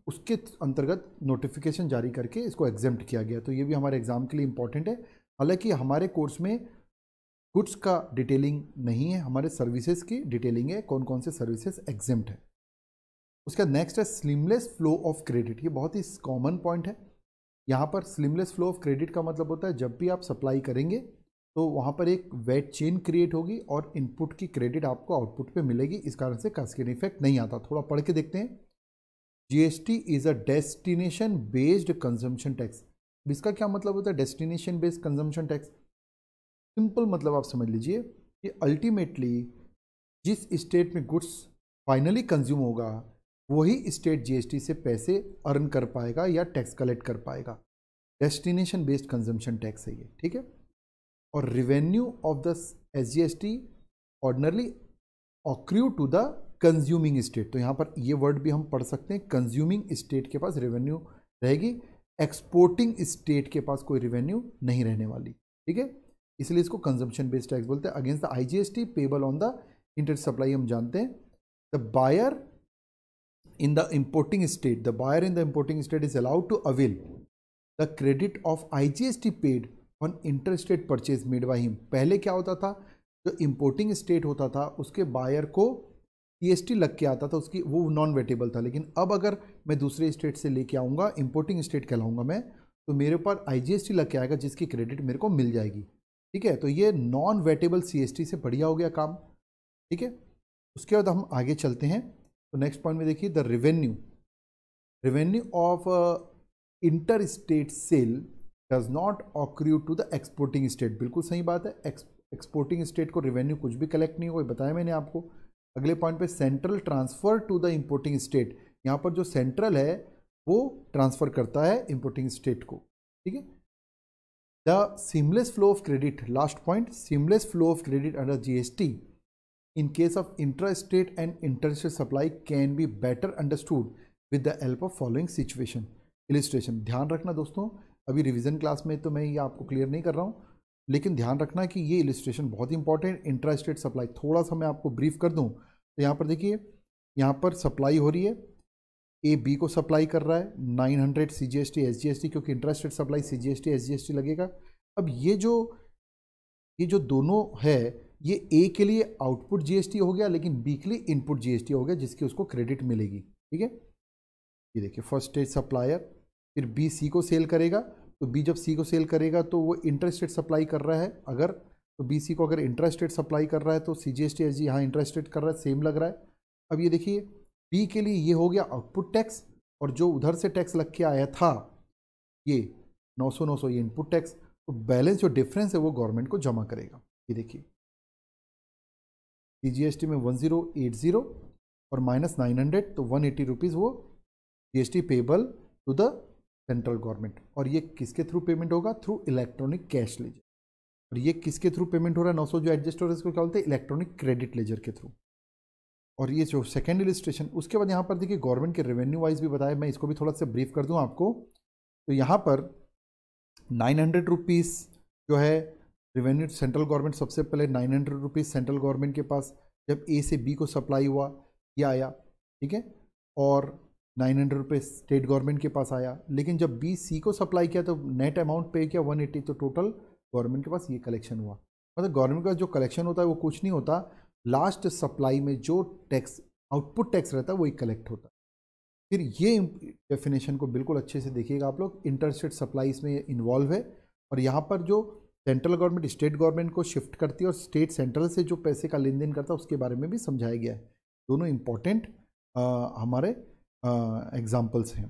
उसके अंतर्गत नोटिफिकेशन जारी करके इसको एग्जेम्प्ट किया गया तो ये भी हमारे एग्ज़ाम के लिए इम्पॉर्टेंट है हालांकि हमारे कोर्स में गुड्स का डिटेलिंग नहीं है हमारे सर्विसेज की डिटेलिंग है कौन कौन से सर्विसेज एग्जेम्प्ट है उसका नेक्स्ट है स्लिमलेस फ्लो ऑफ क्रेडिट ये बहुत ही कॉमन पॉइंट है यहाँ पर स्लिमलेस फ्लो ऑफ क्रेडिट का मतलब होता है जब भी आप सप्लाई करेंगे तो वहाँ पर एक वेट चेन क्रिएट होगी और इनपुट की क्रेडिट आपको आउटपुट पे मिलेगी इस कारण से कास्केड इफेक्ट नहीं आता थोड़ा पढ़ के देखते हैं GST is a destination based consumption tax इसका क्या मतलब होता है destination based consumption tax simple मतलब आप समझ लीजिए कि अल्टीमेटली जिस स्टेट में गुड्स फाइनली कंज्यूम होगा वही स्टेट जीएसटी से पैसे अर्न कर पाएगा या टैक्स कलेक्ट कर पाएगा डेस्टिनेशन बेस्ड कंजम्पशन टैक्स है ये ठीक है और revenue of the S G S T ordinarily accrue to the consuming state तो यहाँ पर ये वर्ड भी हम पढ़ सकते हैं कंज्यूमिंग स्टेट के पास रेवेन्यू रहेगी एक्सपोर्टिंग स्टेट के पास कोई रिवेन्यू नहीं रहने वाली ठीक है इसलिए इसको कंजम्पशन बेस्ड टैक्स बोलते हैं against the I G S T payable on the inter supply हम जानते हैं the buyer in the importing state the buyer in the importing state is allowed to avail the credit of I G S T paid on inter state purchase made by him पहले क्या होता था जो importing state होता था उसके buyer को ई लग के आता था उसकी वो नॉन वेटेबल था लेकिन अब अगर मैं दूसरे स्टेट से लेके आऊँगा इम्पोर्टिंग स्टेट कहलाऊँगा मैं तो मेरे ऊपर आई लग के आएगा जिसकी क्रेडिट मेरे को मिल जाएगी ठीक है तो ये नॉन वेटेबल सी से बढ़िया हो गया काम ठीक है उसके बाद हम आगे चलते हैं तो नेक्स्ट पॉइंट में देखिए the revenue revenue of inter state sale does not accrue to the exporting state बिल्कुल सही बात है एक्सपोर्टिंग स्टेट को रिवेन्यू कुछ भी कलेक्ट नहीं हो बताया मैंने आपको अगले पॉइंट पे central transfer to the importing state यहाँ पर जो सेंट्रल है वो ट्रांसफ़र करता है इम्पोर्टिंग स्टेट को ठीक है the seamless flow of credit last point seamless flow of credit under GST case of of state and interstate supply can be better understood with the help of following situation illustration ध्यान रखना दोस्तों अभी revision class में तो मैं ये आपको clear नहीं कर रहा हूँ लेकिन ध्यान रखना कि ये इलिस्ट्रेशन बहुत ही इंपॉर्टेंट इंट्रा स्टेट सप्लाई थोड़ा सा मैं आपको ब्रीफ कर दूँ तो यहाँ पर देखिए यहाँ पर सप्लाई हो रही है ए बी को सप्लाई कर रहा है 900 hundred C G S T S G S T क्योंकि intra state supply C G S T S G S T लगेगा अब ये जो ये जो दोनों है ये ए के लिए आउटपुट जीएसटी हो गया लेकिन बी के लिए इनपुट जीएसटी हो गया जिसकी उसको क्रेडिट मिलेगी ठीक है ये देखिए फर्स्ट स्टेज सप्लायर फिर बी सी को सेल करेगा तो बी जब सी को सेल करेगा तो वो इंटरेस्ट रेट सप्लाई कर रहा है अगर तो बी सी को अगर इंटरेस्ट रेट सप्लाई कर रहा है तो C G S T S G यहाँ इंटरेस्ट रेट कर रहा है सेम लग रहा है अब ये देखिए बी के लिए ये हो गया आउटपुट टैक्स और जो उधर से टैक्स लग के आया था ये 900 900 ये इनपुट टैक्स तो बैलेंस जो डिफरेंस है वो गवर्नमेंट को जमा करेगा ये देखिए टी में वन जीरो एट जीरो और माइनस नाइन हंड्रेड तो वन एटी रुपीज़ वो T payable to the central government और ये किसके थ्रू पेमेंट होगा थ्रू इलेक्ट्रॉनिक कैश लेजर और ये किसके थ्रू पेमेंट हो रहा है नौ सौ जो एडजस्ट हो रहा है इसको क्या बोलते हैं इलेक्ट्रॉनिक क्रेडिट लेजर के थ्रू और ये जो सेकेंड इलिस्ट्रेशन उसके बाद यहाँ पर देखिए गवर्नमेंट के रेवेन्यू वाइज भी बताया मैं इसको भी थोड़ा सा ब्रीफ कर दूँ आपको तो यहाँ पर नाइन हंड्रेड रुपीज़ जो है रेवेन्यू सेंट्रल गवर्नमेंट सबसे पहले nine hundred rupees central government के पास जब ए से बी को सप्लाई हुआ ये आया ठीक है और नाइन हंड्रेड रुपये स्टेट गवर्नमेंट के पास आया लेकिन जब बी सी को सप्लाई किया तो नेट अमाउंट पे किया वन एट्टी तो टोटल गवर्नमेंट के पास ये कलेक्शन हुआ मतलब गवर्नमेंट का जो कलेक्शन होता है वो कुछ नहीं होता लास्ट सप्लाई में जो टैक्स आउटपुट टैक्स रहता है वही कलेक्ट होता है फिर ये डेफिनेशन को बिल्कुल अच्छे से देखिएगा आप लोग इंटरस्टेट सप्लाई इसमें इन्वॉल्व है और यहाँ पर जो सेंट्रल गवर्नमेंट स्टेट गवर्नमेंट को शिफ्ट करती है और स्टेट सेंट्रल से जो पैसे का लेन देन करता है उसके बारे में भी समझाया गया है दोनों इम्पॉर्टेंट हमारे एग्जाम्पल्स हैं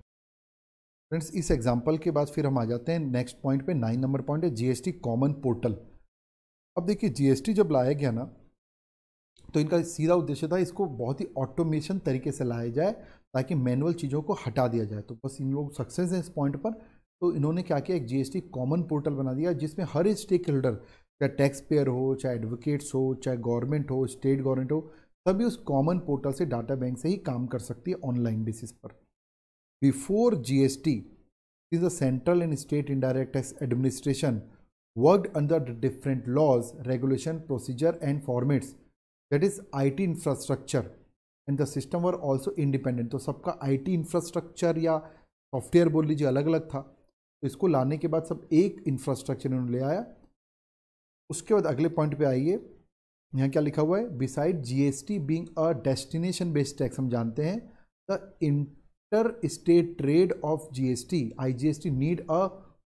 फ्रेंड्स इस एग्जाम्पल के बाद फिर हम आ जाते हैं नेक्स्ट पॉइंट पे नाइन नंबर पॉइंट है जीएसटी कॉमन पोर्टल अब देखिए जीएसटी जब लाया गया ना तो इनका सीधा उद्देश्य था इसको बहुत ही ऑटोमेशन तरीके से लाया जाए ताकि मैनुअल चीज़ों को हटा दिया जाए तो बस इन लोग सक्सेस हैं इस पॉइंट पर तो इन्होंने क्या किया एक जीएसटी कॉमन पोर्टल बना दिया जिसमें हर स्टेक होल्डर चाहे टैक्स पेयर हो चाहे एडवोकेट्स हो चाहे गवर्नमेंट हो स्टेट गवर्नमेंट हो तभी उस कॉमन पोर्टल से डाटा बैंक से ही काम कर सकती है ऑनलाइन बेसिस पर before G S T is the central and state indirect tax administration work under different laws regulation procedure and formats that is I T infrastructure and the system were also independent तो सबका I T infrastructure या software बोल लीजिए अलग अलग था तो इसको लाने के बाद सब एक इंफ्रास्ट्रक्चर उन्होंने ले आया उसके बाद अगले पॉइंट पे आइए यहाँ क्या लिखा हुआ है beside GST being a destination based tax हम जानते हैं the inter state trade of GST IGST need a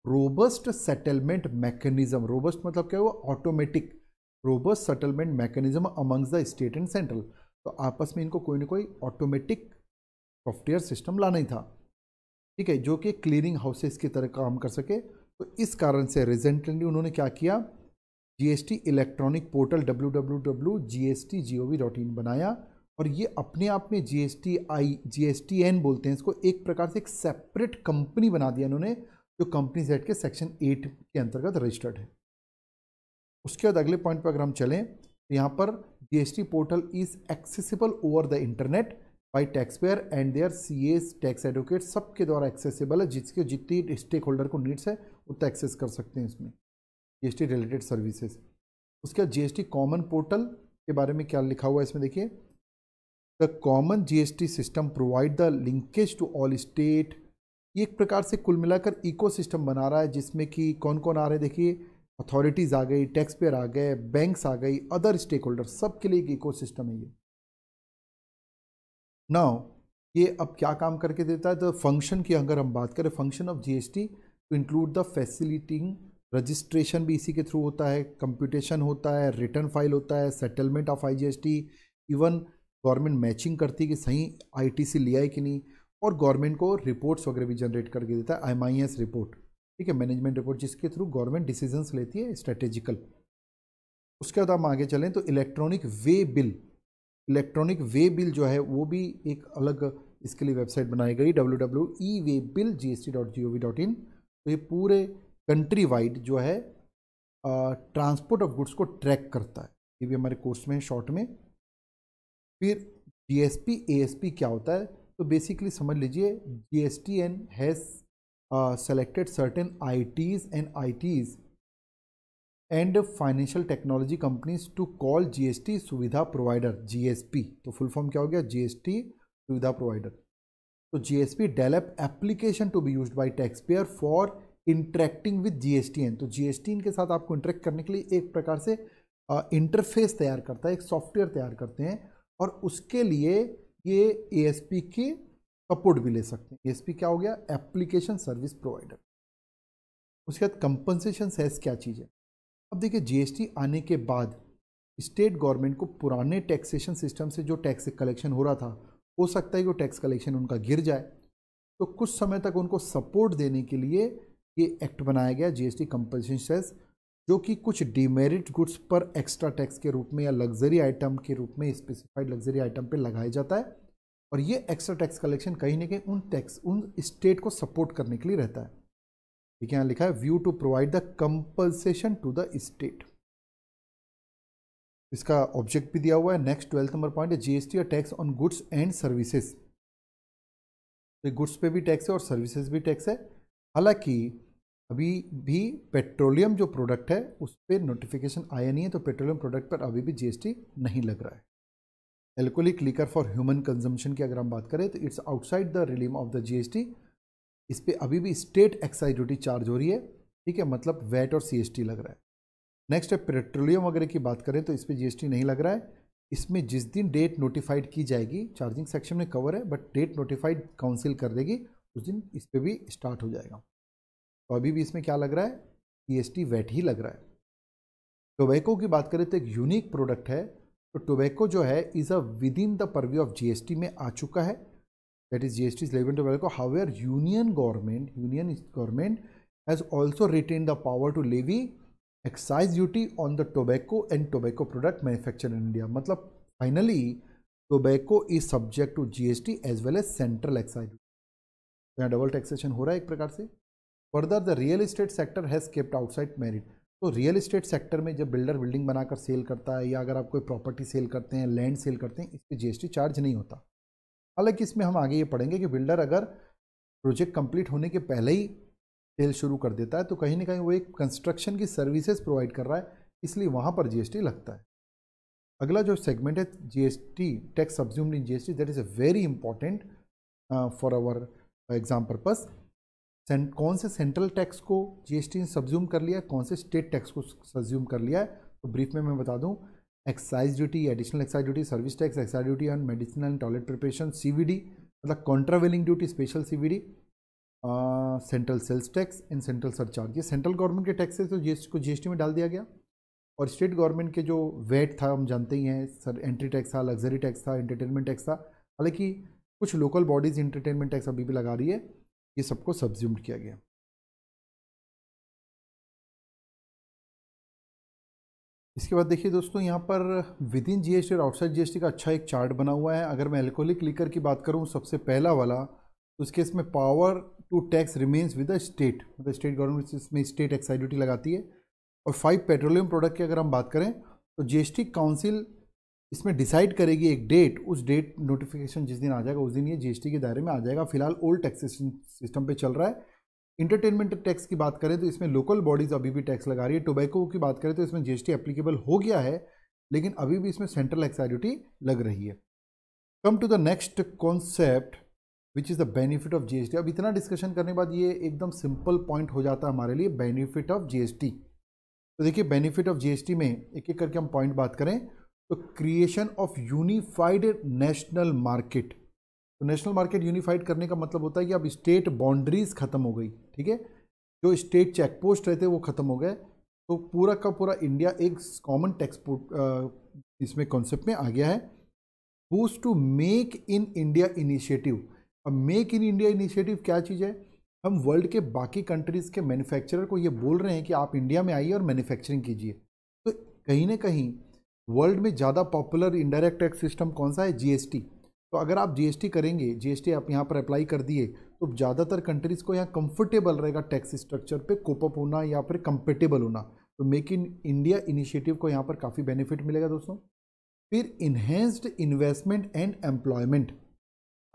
robust settlement mechanism robust मतलब क्या हुआ automatic robust settlement mechanism amongst the state and central तो आपस में इनको कोई ना कोई ऑटोमेटिक सॉफ्टवेयर सिस्टम लाना ही था ठीक है जो कि क्लीनिंग हाउसेस की तरह काम कर सके तो इस कारण से रिजेंटली उन्होंने क्या किया GST electronic portal W W W G S T G O V in बनाया और ये अपने आप में G S T I G S T N बोलते हैं इसको एक प्रकार से एक सेपरेट कंपनी बना दिया इन्होंने जो कंपनी सेट के सेक्शन एट के अंतर्गत रजिस्टर्ड है उसके बाद अगले पॉइंट पर अगर हम चलें तो यहाँ पर G S T portal is accessible over the internet by tax payer and their C S tax advocate सबके द्वारा एक्सेसिबल है जिसके जितनी स्टेक होल्डर को नीड्स है उतना एक्सेस कर सकते हैं इसमें जीएसटी रिलेटेड सर्विसेज उसके बाद जीएसटी कॉमन पोर्टल के बारे में क्या लिखा हुआ है इसमें देखिए the common GST system provide the linkage to all state ये एक प्रकार से कुल मिलाकर इकोसिस्टम बना रहा है जिसमें कि कौन कौन आ रहे हैं देखिए अथॉरिटीज़ आ गई टैक्स पेयर आ गए बैंक्स आ गई अदर स्टेक होल्डर सब के लिए एक इको है ये नाउ ये अब क्या काम करके देता है द फंक्शन की अगर हम बात करें function of GST to include the facilitating registration भी इसी के थ्रू होता है कंप्यूटेशन होता है रिटर्न फाइल होता है settlement of IGST even government matching करती है कि सही आईटीसी लिया है कि नहीं और गवर्नमेंट को रिपोर्ट्स वगैरह भी जनरेट करके देता है एमआईएस रिपोर्ट ठीक है मैनेजमेंट रिपोर्ट जिसके थ्रू गवर्नमेंट डिसीजनस लेती है स्ट्रेटेजिकल उसके बाद हम आगे चलें तो electronic way bill electronic way bill जो है वो भी एक अलग इसके लिए वेबसाइट बनाई गई W W E way bill G S T dot G O V dot in तो ये पूरे कंट्री वाइड जो है ट्रांसपोर्ट ऑफ गुड्स को ट्रैक करता है ये भी हमारे कोर्स में शॉर्ट में फिर जीएसपी एएसपी क्या होता है तो बेसिकली समझ लीजिए G and has selected certain ITs and ITs and financial technology companies to call GST सुविधा प्रोवाइडर जीएसपी तो फुल फॉर्म क्या हो गया जीएसटी सुविधा प्रोवाइडर तो GSP develop application to be used by tax payer for interacting with G तो G इनके साथ आपको इंटरेक्ट करने के लिए एक प्रकार से इंटरफेस तैयार करता है एक सॉफ्टवेयर तैयार करते हैं और उसके लिए ये ए के सपोर्ट भी ले सकते हैं ए क्या हो गया एप्लीकेशन सर्विस प्रोवाइडर उसके बाद कंपनसेशन सेस क्या चीज़ है अब देखिए जीएसटी आने के बाद स्टेट गवर्नमेंट को पुराने टैक्सेशन सिस्टम से जो टैक्स कलेक्शन हो रहा था हो सकता है कि वो टैक्स कलेक्शन उनका गिर जाए तो कुछ समय तक उनको सपोर्ट देने के लिए ये एक्ट बनाया गया जीएसटी कंपनसेशन सेस जो कि कुछ डिमेरिट गुड्स पर एक्स्ट्रा टैक्स के रूप में या लग्जरी आइटम के रूप में स्पेसिफाइड लग्जरी आइटम पे लगाया जाता है और ये एक्स्ट्रा टैक्स कलेक्शन कहीं ना कहीं उन टैक्स उन स्टेट को सपोर्ट करने के लिए रहता है ठीक है यहाँ लिखा है view to provide the compensation to the state इसका ऑब्जेक्ट भी दिया हुआ है नेक्स्ट ट्वेल्थ नंबर पॉइंट है जीएसटी और tax on goods and services तो गुड्स पे भी टैक्स है और सर्विसेज भी टैक्स है हालांकि अभी भी पेट्रोलियम जो प्रोडक्ट है उस पर नोटिफिकेशन आया नहीं है तो पेट्रोलियम प्रोडक्ट पर अभी भी जीएसटी नहीं लग रहा है alcoholic liquor for human consumption की अगर हम बात करें तो it's outside the realm of the GST इस पर अभी भी स्टेट एक्साइज ड्यूटी चार्ज हो रही है ठीक है मतलब वैट और टी लग रहा है नेक्स्ट है पेट्रोलियम वगैरह की बात करें तो इस पर टी नहीं लग रहा है इसमें जिस दिन डेट नोटिफाइड की जाएगी चार्जिंग सेक्शन में कवर है बट डेट नोटिफाइड काउंसिल कर देगी उस दिन इस पर भी स्टार्ट हो जाएगा तो अभी भी इसमें क्या लग रहा है जीएसटी वेट ही लग रहा है टोबैको की बात करें तो एक यूनिक प्रोडक्ट है तो टोबैको जो है is a within the purview of GST में आ चुका है that is G GST levy on tobacco how however union government union government has also retain the power to levy excise duty on the tobacco and tobacco product manufacture in India मतलब finally tobacco is subject to G S T as well as central excise यहाँ double taxation हो रहा है एक प्रकार से further the real estate sector has kept outside merit तो real estate sector में जब बिल्डर बिल्डिंग बनाकर सेल करता है या अगर आप कोई प्रॉपर्टी सेल करते हैं लैंड सेल करते हैं इस पर जी चार्ज नहीं होता हालांकि इसमें हम आगे ये पढ़ेंगे कि बिल्डर अगर प्रोजेक्ट कंप्लीट होने के पहले ही सेल शुरू कर देता है तो कहीं ना कहीं वो एक कंस्ट्रक्शन की सर्विसेज प्रोवाइड कर रहा है इसलिए वहाँ पर जी लगता है अगला जो सेगमेंट है G tax subsume in G that is a very important for our for exam purpose कौन से सेंट्रल टैक्स को जीएसटी ने सब्ज्यूम कर लिया है कौन से स्टेट टैक्स को सब्ज्यूम कर लिया है तो ब्रीफ में मैं बता दूं excise duty additional excise duty service tax excise duty on medicine and toilet preparation CVD मतलब countervailing duty special CVD central sales tax and central surcharge ये सेंट्रल गवर्नमेंट के टैक्सेस तो जीएसटी को जीएसटी में डाल दिया गया और स्टेट गवर्नमेंट के जो वेट था हम जानते ही हैं सर एंट्री टैक्स था लग्जरी टैक्स था एंटरटेनमेंट टैक्स था हालांकि कुछ लोकल बॉडीज इंटरटेनमेंट टैक्स अभी भी लगा रही है ये सबको सब्ज्यूम्ड किया गया इसके बाद देखिए दोस्तों यहाँ पर विद इन जी और आउटसाइड जी का अच्छा एक चार्ट बना हुआ है अगर मैं एल्कोहलिक लीकर की बात करूँ सबसे पहला वाला तो उसके इसमें power to tax remains with the state मतलब स्टेट गवर्नमेंट इसमें स्टेट एक्साइज ड्यूटी लगाती है और फाइव पेट्रोलियम प्रोडक्ट की अगर हम बात करें तो जी काउंसिल इसमें डिसाइड करेगी एक डेट उस डेट नोटिफिकेशन जिस दिन आ जाएगा उस दिन ये जीएसटी के दायरे में आ जाएगा फिलहाल ओल्ड टैक्सेशन सिस्टम पे चल रहा है इंटरटेनमेंट टैक्स की बात करें तो इसमें लोकल बॉडीज़ अभी भी टैक्स लगा रही है टोबैको की बात करें तो इसमें जीएसटी एप्लीकेबल हो गया है लेकिन अभी भी इसमें सेंट्रल एक्साइज ड्यूटी लग रही है come to the next concept which is the benefit of GST अब इतना डिस्कशन करने के बाद ये एकदम सिंपल पॉइंट हो जाता है हमारे लिए बेनिफिट ऑफ जीएसटी तो देखिए बेनिफिट ऑफ जीएसटी में एक एक करके हम पॉइंट बात करें तो creation of unified national market तो नेशनल मार्केट यूनिफाइड करने का मतलब होता है कि अब स्टेट बाउंड्रीज ख़त्म हो गई ठीक है जो स्टेट चेक पोस्ट रहते वो ख़त्म हो गए तो पूरा का पूरा इंडिया एक कॉमन टैक्स इसमें कॉन्सेप्ट में आ गया है boost to make in India initiative अब मेक इन इंडिया इनिशिएटिव क्या चीज़ है हम वर्ल्ड के बाकी कंट्रीज़ के मैन्युफैक्चरर को ये बोल रहे हैं कि आप इंडिया में आइए और मैन्युफैक्चरिंग कीजिए तो कहीं ना कहीं वर्ल्ड में ज़्यादा पॉपुलर इनडायरेक्ट टैक्स सिस्टम कौन सा है जीएसटी तो अगर आप जीएसटी करेंगे जीएसटी आप यहाँ पर अप्लाई कर दिए तो ज़्यादातर कंट्रीज़ को यहाँ कंफर्टेबल रहेगा टैक्स स्ट्रक्चर पे कोपअप होना या फिर कंपेटेबल होना तो मेक इन इंडिया इनिशिएटिव को यहाँ पर काफ़ी बेनिफिट मिलेगा दोस्तों फिर इन्हेंस्ड इन्वेस्टमेंट एंड एम्प्लॉयमेंट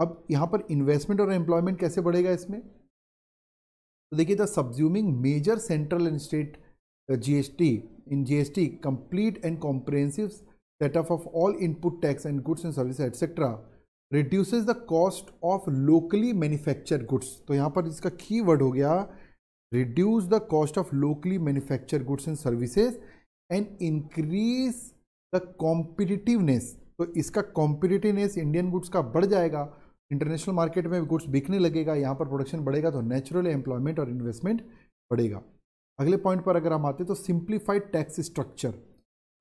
अब यहाँ पर इन्वेस्टमेंट और एम्प्लॉयमेंट कैसे बढ़ेगा इसमें तो देखिए the subsuming major central and state GST. In GST, complete and comprehensive setup of all input tax and goods and services etc. reduces the cost of locally manufactured goods. तो यहाँ पर इसका key word हो गया reduce the cost of locally manufactured goods and services and increase the competitiveness. तो इसका competitiveness Indian goods का बढ़ जाएगा इंटरनेशनल मार्केट में गुड्स बिकने लगेगा यहाँ पर प्रोडक्शन बढ़ेगा तो नेचुरल एम्प्लॉयमेंट और इन्वेस्टमेंट बढ़ेगा अगले पॉइंट पर अगर हम आते हैं तो सिंप्लीफाइड टैक्स स्ट्रक्चर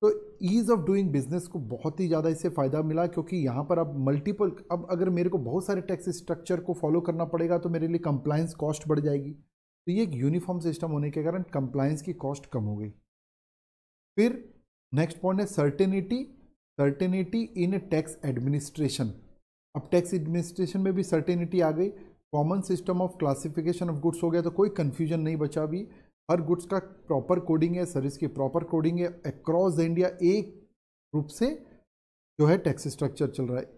तो ईज़ ऑफ डूइंग बिजनेस को बहुत ही ज़्यादा इससे फ़ायदा मिला क्योंकि यहाँ पर अब मल्टीपल अब अगर मेरे को बहुत सारे टैक्स स्ट्रक्चर को फॉलो करना पड़ेगा तो मेरे लिए कंप्लायंस कॉस्ट बढ़ जाएगी तो ये एक यूनिफॉर्म सिस्टम होने के कारण कंप्लायंस की कॉस्ट कम हो गई फिर नेक्स्ट पॉइंट है certainty certainty in tax administration अब टैक्स एडमिनिस्ट्रेशन में भी सर्टेनिटी आ गई common system of classification of goods हो गया तो कोई कन्फ्यूजन नहीं बचा भी हर गुड्स का प्रॉपर कोडिंग है सर्विस की प्रॉपर कोडिंग है अक्रॉस द इंडिया एक रूप से जो है टैक्स स्ट्रक्चर चल रहा है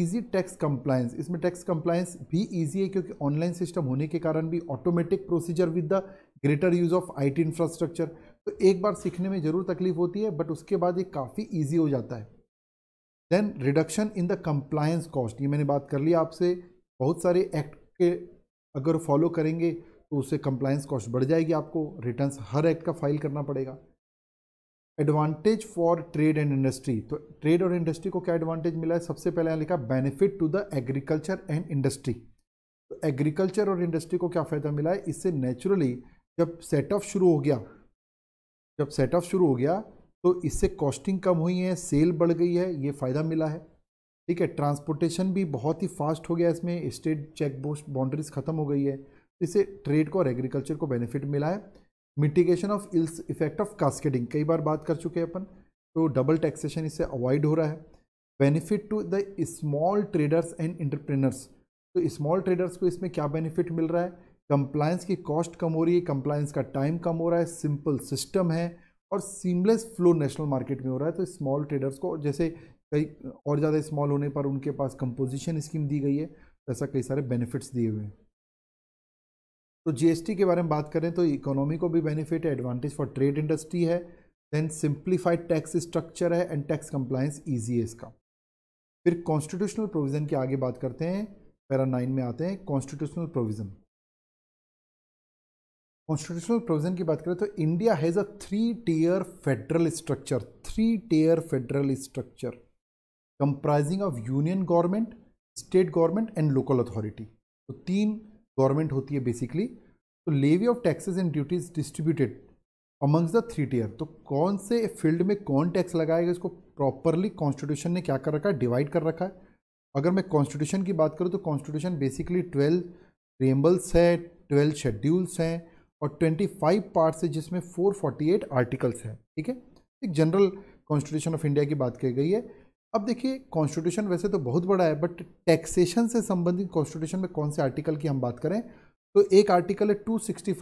ईजी टैक्स कंप्लायंस इसमें टैक्स कंप्लायंस भी ईजी है क्योंकि ऑनलाइन सिस्टम होने के कारण भी automatic procedure with the greater use of IT infrastructure तो एक बार सीखने में ज़रूर तकलीफ होती है बट उसके बाद ये काफ़ी ईजी हो जाता है then reduction in the compliance cost ये मैंने बात कर ली आपसे बहुत सारे एक्ट के अगर फॉलो करेंगे तो उससे कंप्लायंस कॉस्ट बढ़ जाएगी आपको रिटर्न हर एक्ट का फाइल करना पड़ेगा advantage for trade and industry तो ट्रेड और इंडस्ट्री को क्या एडवांटेज मिला है सबसे पहले यहाँ लिखा benefit to the agriculture and industry तो एग्रीकल्चर और इंडस्ट्री को क्या फ़ायदा मिला है इससे नेचुरली जब सेट ऑफ़ शुरू हो गया जब सेट ऑफ़ शुरू हो गया तो इससे कॉस्टिंग कम हुई है सेल बढ़ गई है ये फ़ायदा मिला है ठीक है ट्रांसपोर्टेशन भी बहुत ही फास्ट हो गया इसमें स्टेट चेक पोस्ट बाउंड्रीज ख़त्म हो गई है इससे ट्रेड को और एग्रीकल्चर को बेनिफिट मिला है mitigation of ills effect of cascading कई बार बात कर चुके हैं अपन तो डबल टैक्सेशन इससे अवॉइड हो रहा है benefit to the small traders and entrepreneurs तो स्मॉल ट्रेडर्स को इसमें क्या बेनिफिट मिल रहा है कंप्लायंस की कॉस्ट कम हो रही है कंप्लायंस का टाइम कम हो रहा है सिंपल सिस्टम है और सीमलेस फ्लो नेशनल मार्केट में हो रहा है तो स्मॉल ट्रेडर्स को जैसे कई और ज़्यादा स्मॉल होने पर उनके पास कंपोजिशन स्कीम दी गई है ऐसा कई सारे बेनिफिट्स दिए हुए हैं तो जीएसटी के बारे में बात करें तो इकोनॉमी को भी बेनिफिट है एडवांटेज फॉर ट्रेड इंडस्ट्री है देन सिंप्लीफाइड टैक्स स्ट्रक्चर है एंड टैक्स कंप्लायंस ईजी है इसका फिर कॉन्स्टिट्यूशनल प्रोविज़न के आगे बात करते हैं पैरा नाइन में आते हैं कॉन्स्टिट्यूशनल प्रोविज़न कॉन्स्टिट्यूशनल प्रोविज़न की बात करें तो India has a three tier federal structure three tier federal structure comprising of union government state government and local authority तो तीन गवर्नमेंट होती है बेसिकली तो levy of taxes and duties distributed amongst the three tier तो कौन से field में कौन टैक्स लगाएगा इसको प्रॉपरली कॉन्स्टिट्यूशन ने क्या कर रखा है डिवाइड कर रखा है अगर मैं कॉन्स्टिट्यूशन की बात करूँ तो कॉन्स्टिट्यूशन बेसिकली ट्वेल्व रेम्बल्स है ट्वेल्व शेड्यूल्स हैं और ट्वेंटी फाइव पार्ट्स है जिसमें फोर फोर्टी एट आर्टिकल्स हैं ठीक है एक जनरल कॉन्स्टिट्यूशन ऑफ इंडिया की बात की गई है अब देखिए कॉन्स्टिट्यूशन वैसे तो बहुत बड़ा है बट टैक्सेशन से संबंधित कॉन्स्टिट्यूशन में कौन से आर्टिकल की हम बात करें तो एक आर्टिकल है 265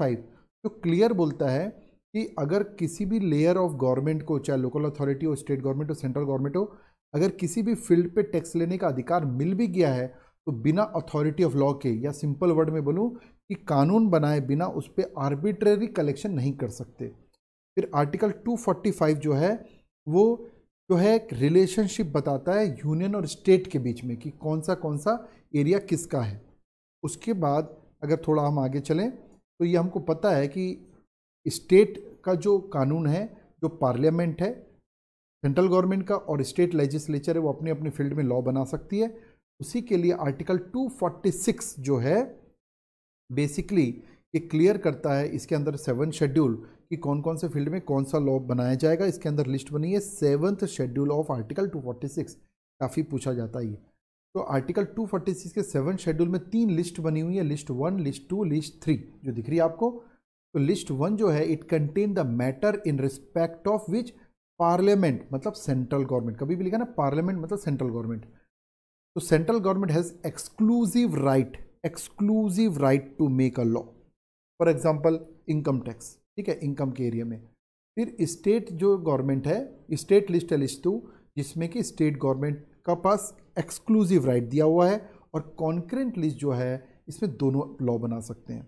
जो क्लियर बोलता है कि अगर किसी भी लेयर ऑफ गवर्नमेंट को चाहे लोकल अथॉरिटी हो स्टेट गवर्नमेंट हो सेंट्रल गवर्नमेंट हो अगर किसी भी फील्ड पे टैक्स लेने का अधिकार मिल भी गया है तो बिना अथॉरिटी ऑफ लॉ के या सिंपल वर्ड में बोलूँ कि कानून बनाए बिना उस पर आर्बिट्रेरी कलेक्शन नहीं कर सकते फिर आर्टिकल 245 जो है वो जो है एक रिलेशनशिप बताता है यूनियन और स्टेट के बीच में कि कौन सा कौन सा एरिया किसका है उसके बाद अगर थोड़ा हम आगे चलें तो ये हमको पता है कि स्टेट का जो कानून है जो पार्लियामेंट है सेंट्रल गवर्नमेंट का और स्टेट लेजिस्लेचर है वो अपने अपने फील्ड में लॉ बना सकती है उसी के लिए आर्टिकल 246 जो है बेसिकली ये क्लियर करता है इसके अंदर सेवन शेड्यूल कि कौन कौन से फील्ड में कौन सा लॉ बनाया जाएगा इसके अंदर लिस्ट बनी है सेवन्थ शेड्यूल ऑफ आर्टिकल 246 काफ़ी पूछा जाता है तो आर्टिकल 246 के सेवन शेड्यूल में तीन लिस्ट बनी हुई है list one list two list three जो दिख रही है आपको तो लिस्ट वन जो है it contain the matter in respect of which parliament मतलब सेंट्रल गवर्नमेंट कभी भी लिखा ना पार्लियामेंट मतलब सेंट्रल गवर्नमेंट तो central government has exclusive right exclusive right to make a law for example income tax ठीक है इनकम के एरिया में फिर स्टेट जो गवर्नमेंट है स्टेट लिस्ट है लिस्ट टू जिसमें कि स्टेट गवर्नमेंट का पास एक्सक्लूसिव राइट दिया हुआ है और कॉन्क्रेंट लिस्ट जो है इसमें दोनों लॉ बना सकते हैं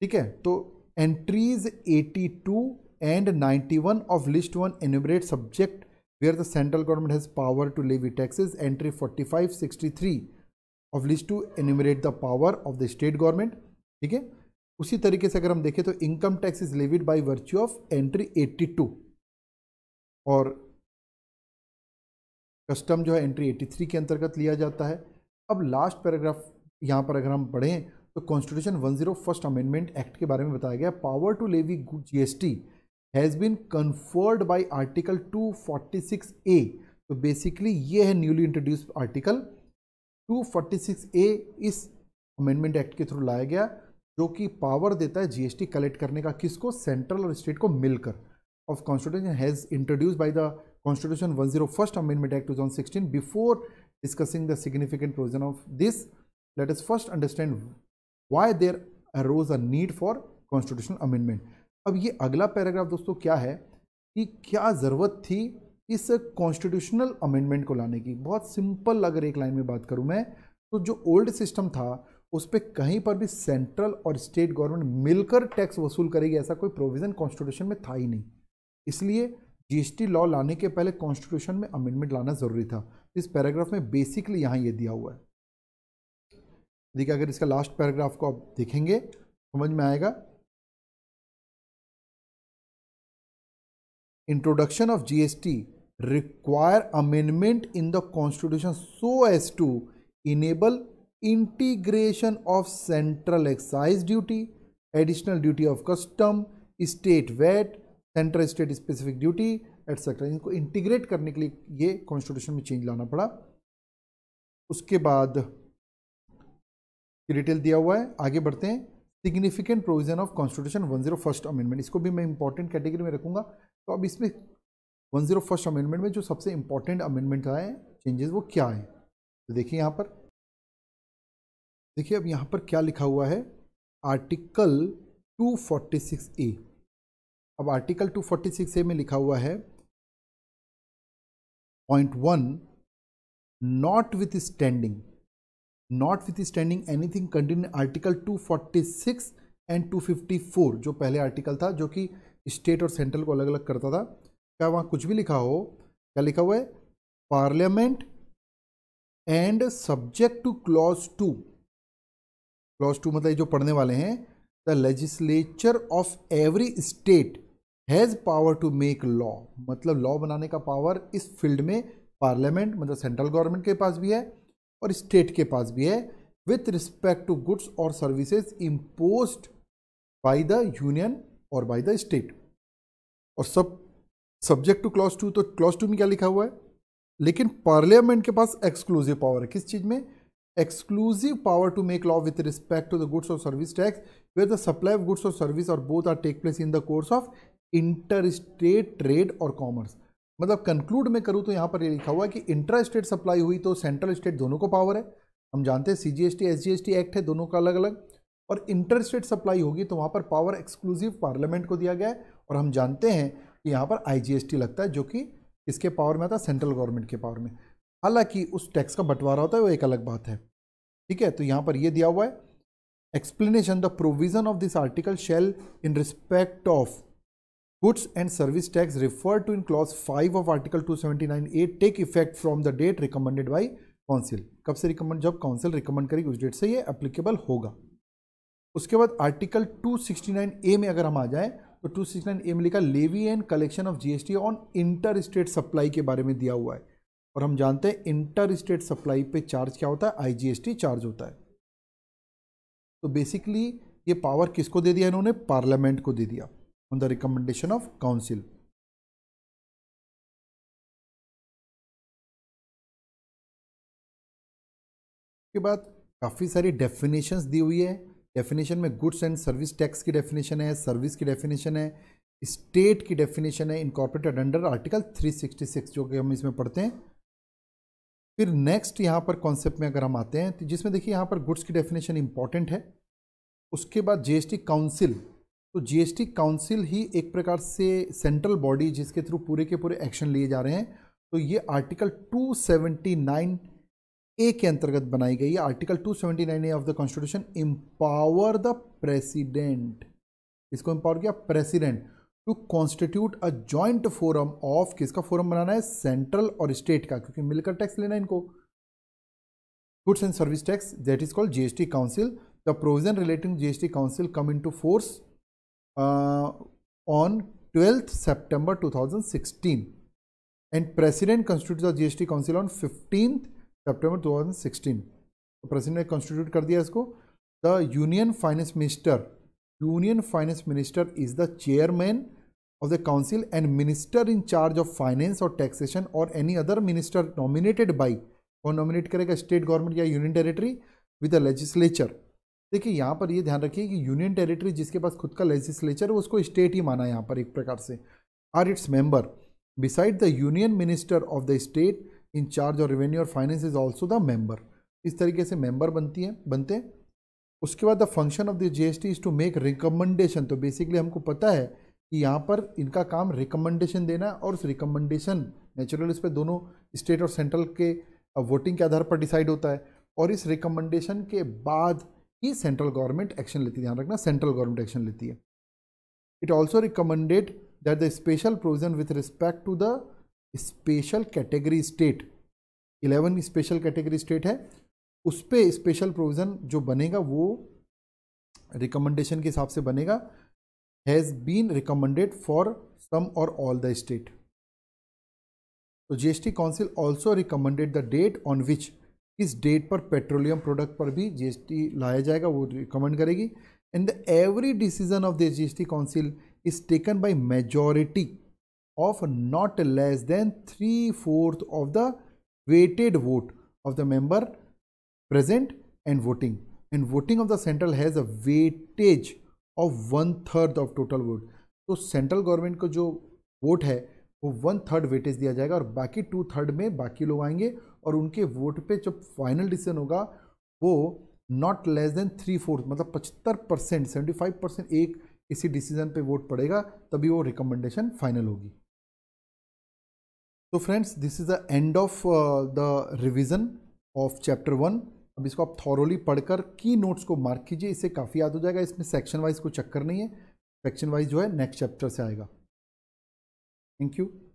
ठीक है तो entries 82 and 91 of list one enumerate subject where the central government has power to levy entry entry 4563 of list two enumerate the power of the state government ठीक है उसी तरीके से अगर हम देखें तो income tax is levied by virtue of entry 82 और कस्टम जो है एंट्री 83 के अंतर्गत लिया जाता है अब लास्ट पैराग्राफ यहाँ पर अगर हम पढ़ें तो constitution one zero first amendment act के बारे में बताया गया power to levy GST has been conferred by article six A तो बेसिकली ये है न्यूली इंट्रोड्यूस्ड आर्टिकल 246 ए इस अमेंडमेंट एक्ट के थ्रू लाया गया जो कि पावर देता है जीएसटी कलेक्ट करने का किसको सेंट्रल और स्टेट को मिलकर of constitution has introduce by the constitution one zero first amendment act two before discussing the significant provision of this let us first understand why there arose a need for constitution amendment अब ये अगला paragraph दोस्तों क्या है कि क्या ज़रूरत थी इस कॉन्स्टिट्यूशनल अमेंडमेंट को लाने की बहुत सिंपल अगर एक लाइन में बात करूं मैं तो जो ओल्ड सिस्टम था उस पर कहीं पर भी सेंट्रल और स्टेट गवर्नमेंट मिलकर टैक्स वसूल करेगी ऐसा कोई प्रोविज़न कॉन्स्टिट्यूशन में था ही नहीं इसलिए जीएसटी लॉ लाने के पहले कॉन्स्टिट्यूशन में अमेंडमेंट लाना ज़रूरी था इस पैराग्राफ में बेसिकली यहां ये दिया हुआ है देखिए अगर इसका लास्ट पैराग्राफ को आप देखेंगे समझ में आएगा introduction of GST require amendment in the constitution so as to enable integration of central excise duty additional duty of custom state VAT central state specific duty etcetera इनको इंटीग्रेट करने के लिए ये कॉन्स्टिट्यूशन में चेंज लाना पड़ा उसके बाद डिटेल दिया हुआ है आगे बढ़ते हैं significant provision of constitution one zero first amendment इसको भी मैं इंपॉर्टेंट कैटेगरी में रखूंगा तो अब इसमें वन जीरो फर्स्ट अमेंडमेंट में जो सबसे इंपॉर्टेंट अमेंडमेंट आए चेंजेस वो क्या है तो देखिए यहाँ पर देखिए अब यहाँ पर क्या लिखा हुआ है आर्टिकल 246 ए अब आर्टिकल 246 ए में लिखा हुआ है point one notwithstanding notwithstanding anything continue article 246 and 254 जो पहले आर्टिकल था जो कि स्टेट और सेंट्रल को अलग अलग करता था क्या वहाँ कुछ भी लिखा हो क्या लिखा हुआ है parliament and subject to clause two clause two मतलब जो पढ़ने वाले हैं the legislature of every state has power to make law मतलब लॉ बनाने का पावर इस फील्ड में पार्लियामेंट मतलब सेंट्रल गवर्नमेंट के पास भी है और स्टेट के पास भी है विथ रिस्पेक्ट टू गुड्स और services impose by the union और बाई द स्टेट और सब सब्जेक्ट टू क्लॉज टू तो क्लॉज टू में क्या लिखा हुआ है लेकिन पार्लियामेंट के पास एक्सक्लूसिव पावर है किस चीज़ में exclusive power to make law with respect to the goods or service tax where the supply of goods or service or both are take place in the course of interstate trade or commerce मतलब conclude में करूँ तो यहाँ पर ये लिखा हुआ है कि इंट्रा स्टेट सप्लाई हुई तो सेंट्रल स्टेट दोनों को पावर है हम जानते हैं C G S T S G S T act है दोनों का अलग अलग और इंटर स्टेट सप्लाई होगी तो वहाँ पर पावर एक्सक्लूसिव पार्लियामेंट को दिया गया है और हम जानते हैं कि यहाँ पर आई जी एस टी लगता है जो कि इसके पावर में आता है सेंट्रल गवर्नमेंट के पावर में हालांकि उस टैक्स का बंटवारा होता है वो एक अलग बात है ठीक है तो यहां पर यह दिया हुआ है explanation the provision of this article shall in respect of goods and service tax refer to in clause five of article two seventy nine A take effect from the date recommended by council कब से recommend जब council recommend करेगी उस date से यह applicable होगा उसके बाद article two sixty nine A में अगर हम आ जाए तो टू सिक्सटी नाइन ए में लिखा levy and collection of GST on inter state supply के बारे में दिया हुआ है और हम जानते हैं इंटर स्टेट सप्लाई पे चार्ज क्या होता है आईजीएसटी चार्ज होता है तो बेसिकली ये पावर किसको दे दिया इन्होंने पार्लियामेंट को दे दिया on the recommendation of council के बाद काफ़ी सारी डेफिनेशंस दी हुई है डेफिनेशन में गुड्स एंड सर्विस टैक्स की डेफिनेशन है सर्विस की डेफिनेशन है स्टेट की डेफिनेशन है इनकॉर्पोरेटेड अंडर आर्टिकल 366 जो कि हम इसमें पढ़ते हैं फिर नेक्स्ट यहाँ पर कॉन्सेप्ट में अगर हम आते हैं तो जिसमें देखिए यहाँ पर गुड्स की डेफिनेशन इंपॉर्टेंट है उसके बाद जीएसटी काउंसिल तो जीएसटी काउंसिल ही एक प्रकार से सेंट्रल बॉडी जिसके थ्रू पूरे के पूरे एक्शन लिए जा रहे हैं तो ये आर्टिकल 279 ए के अंतर्गत बनाई गई है article 279 A of the constitution empower the president इसको इंपावर किया president to constitute a joint forum ऑफ किसका फोरम बनाना है सेंट्रल और स्टेट का क्योंकि मिलकर टैक्स लेना है इनको goods and service tax that is called GST council the provision relating GST council come into force on twelfth September two thousand sixteen and president constitute the GST council on fifteen September two thousand sixteen president ने constitute कर दिया इसको the union finance minister union finance minister is the chairman of the council and minister in charge of finance और taxation और any other minister nominated by कौन nominate करेगा state government या union territory with the legislature देखिए यहाँ पर ये ध्यान रखिए कि यूनियन टेरिटरी जिसके पास खुद का लेजिस्लेचर है उसको स्टेट ही माना है यहाँ पर एक प्रकार से are its member beside the union minister of the state in charge of revenue और finance is also the member इस तरीके से मेंबर बनती है बनते हैं उसके बाद the function of the GST is to make recommendation तो बेसिकली हमको पता है कि यहाँ पर इनका काम रिकमेंडेशन देना और उस रिकमेंडेशन नेचुरल इस पर दोनों स्टेट और सेंट्रल के वोटिंग के आधार पर डिसाइड होता है और इस रिकमेंडेशन के बाद ही सेंट्रल गवर्नमेंट एक्शन लेती है ध्यान रखना सेंट्रल गवर्नमेंट एक्शन लेती है it also recommended that the special provision with respect to the special category state eleven special category state है उस पर स्पेशल प्रोविज़न जो बनेगा वो रिकमेंडेशन के हिसाब से बनेगा has been recommended for some और ऑल द स्टेट तो GST council also recommended the date on which इस डेट पर पेट्रोलियम प्रोडक्ट पर भी जीएसटी लाया जाएगा वो रिकमेंड करेगी and the every decision of the GST council is taken by majority of not less than three fourth of the weighted vote of the member present and voting and voting of the central has a weightage of one third of total vote तो central government को जो vote है वो one third weightage दिया जाएगा और बाकी to third में बाकी लोग आएंगे और उनके वोट पे जब फाइनल डिसीजन होगा वो not less than three fourth मतलब पचहत्तर परसेंट सेवेंटी फाइव परसेंट एक इसी डिसीजन पे वोट पड़ेगा तभी वो रिकमेंडेशन फाइनल होगी तो friends this is the end of the revision of chapter one अब इसको आप थॉरली पढ़कर की नोट्स को मार्क कीजिए इससे काफ़ी याद हो जाएगा इसमें सेक्शन वाइज कोई चक्कर नहीं है सेक्शन वाइज जो है नेक्स्ट चैप्टर से आएगा थैंक यू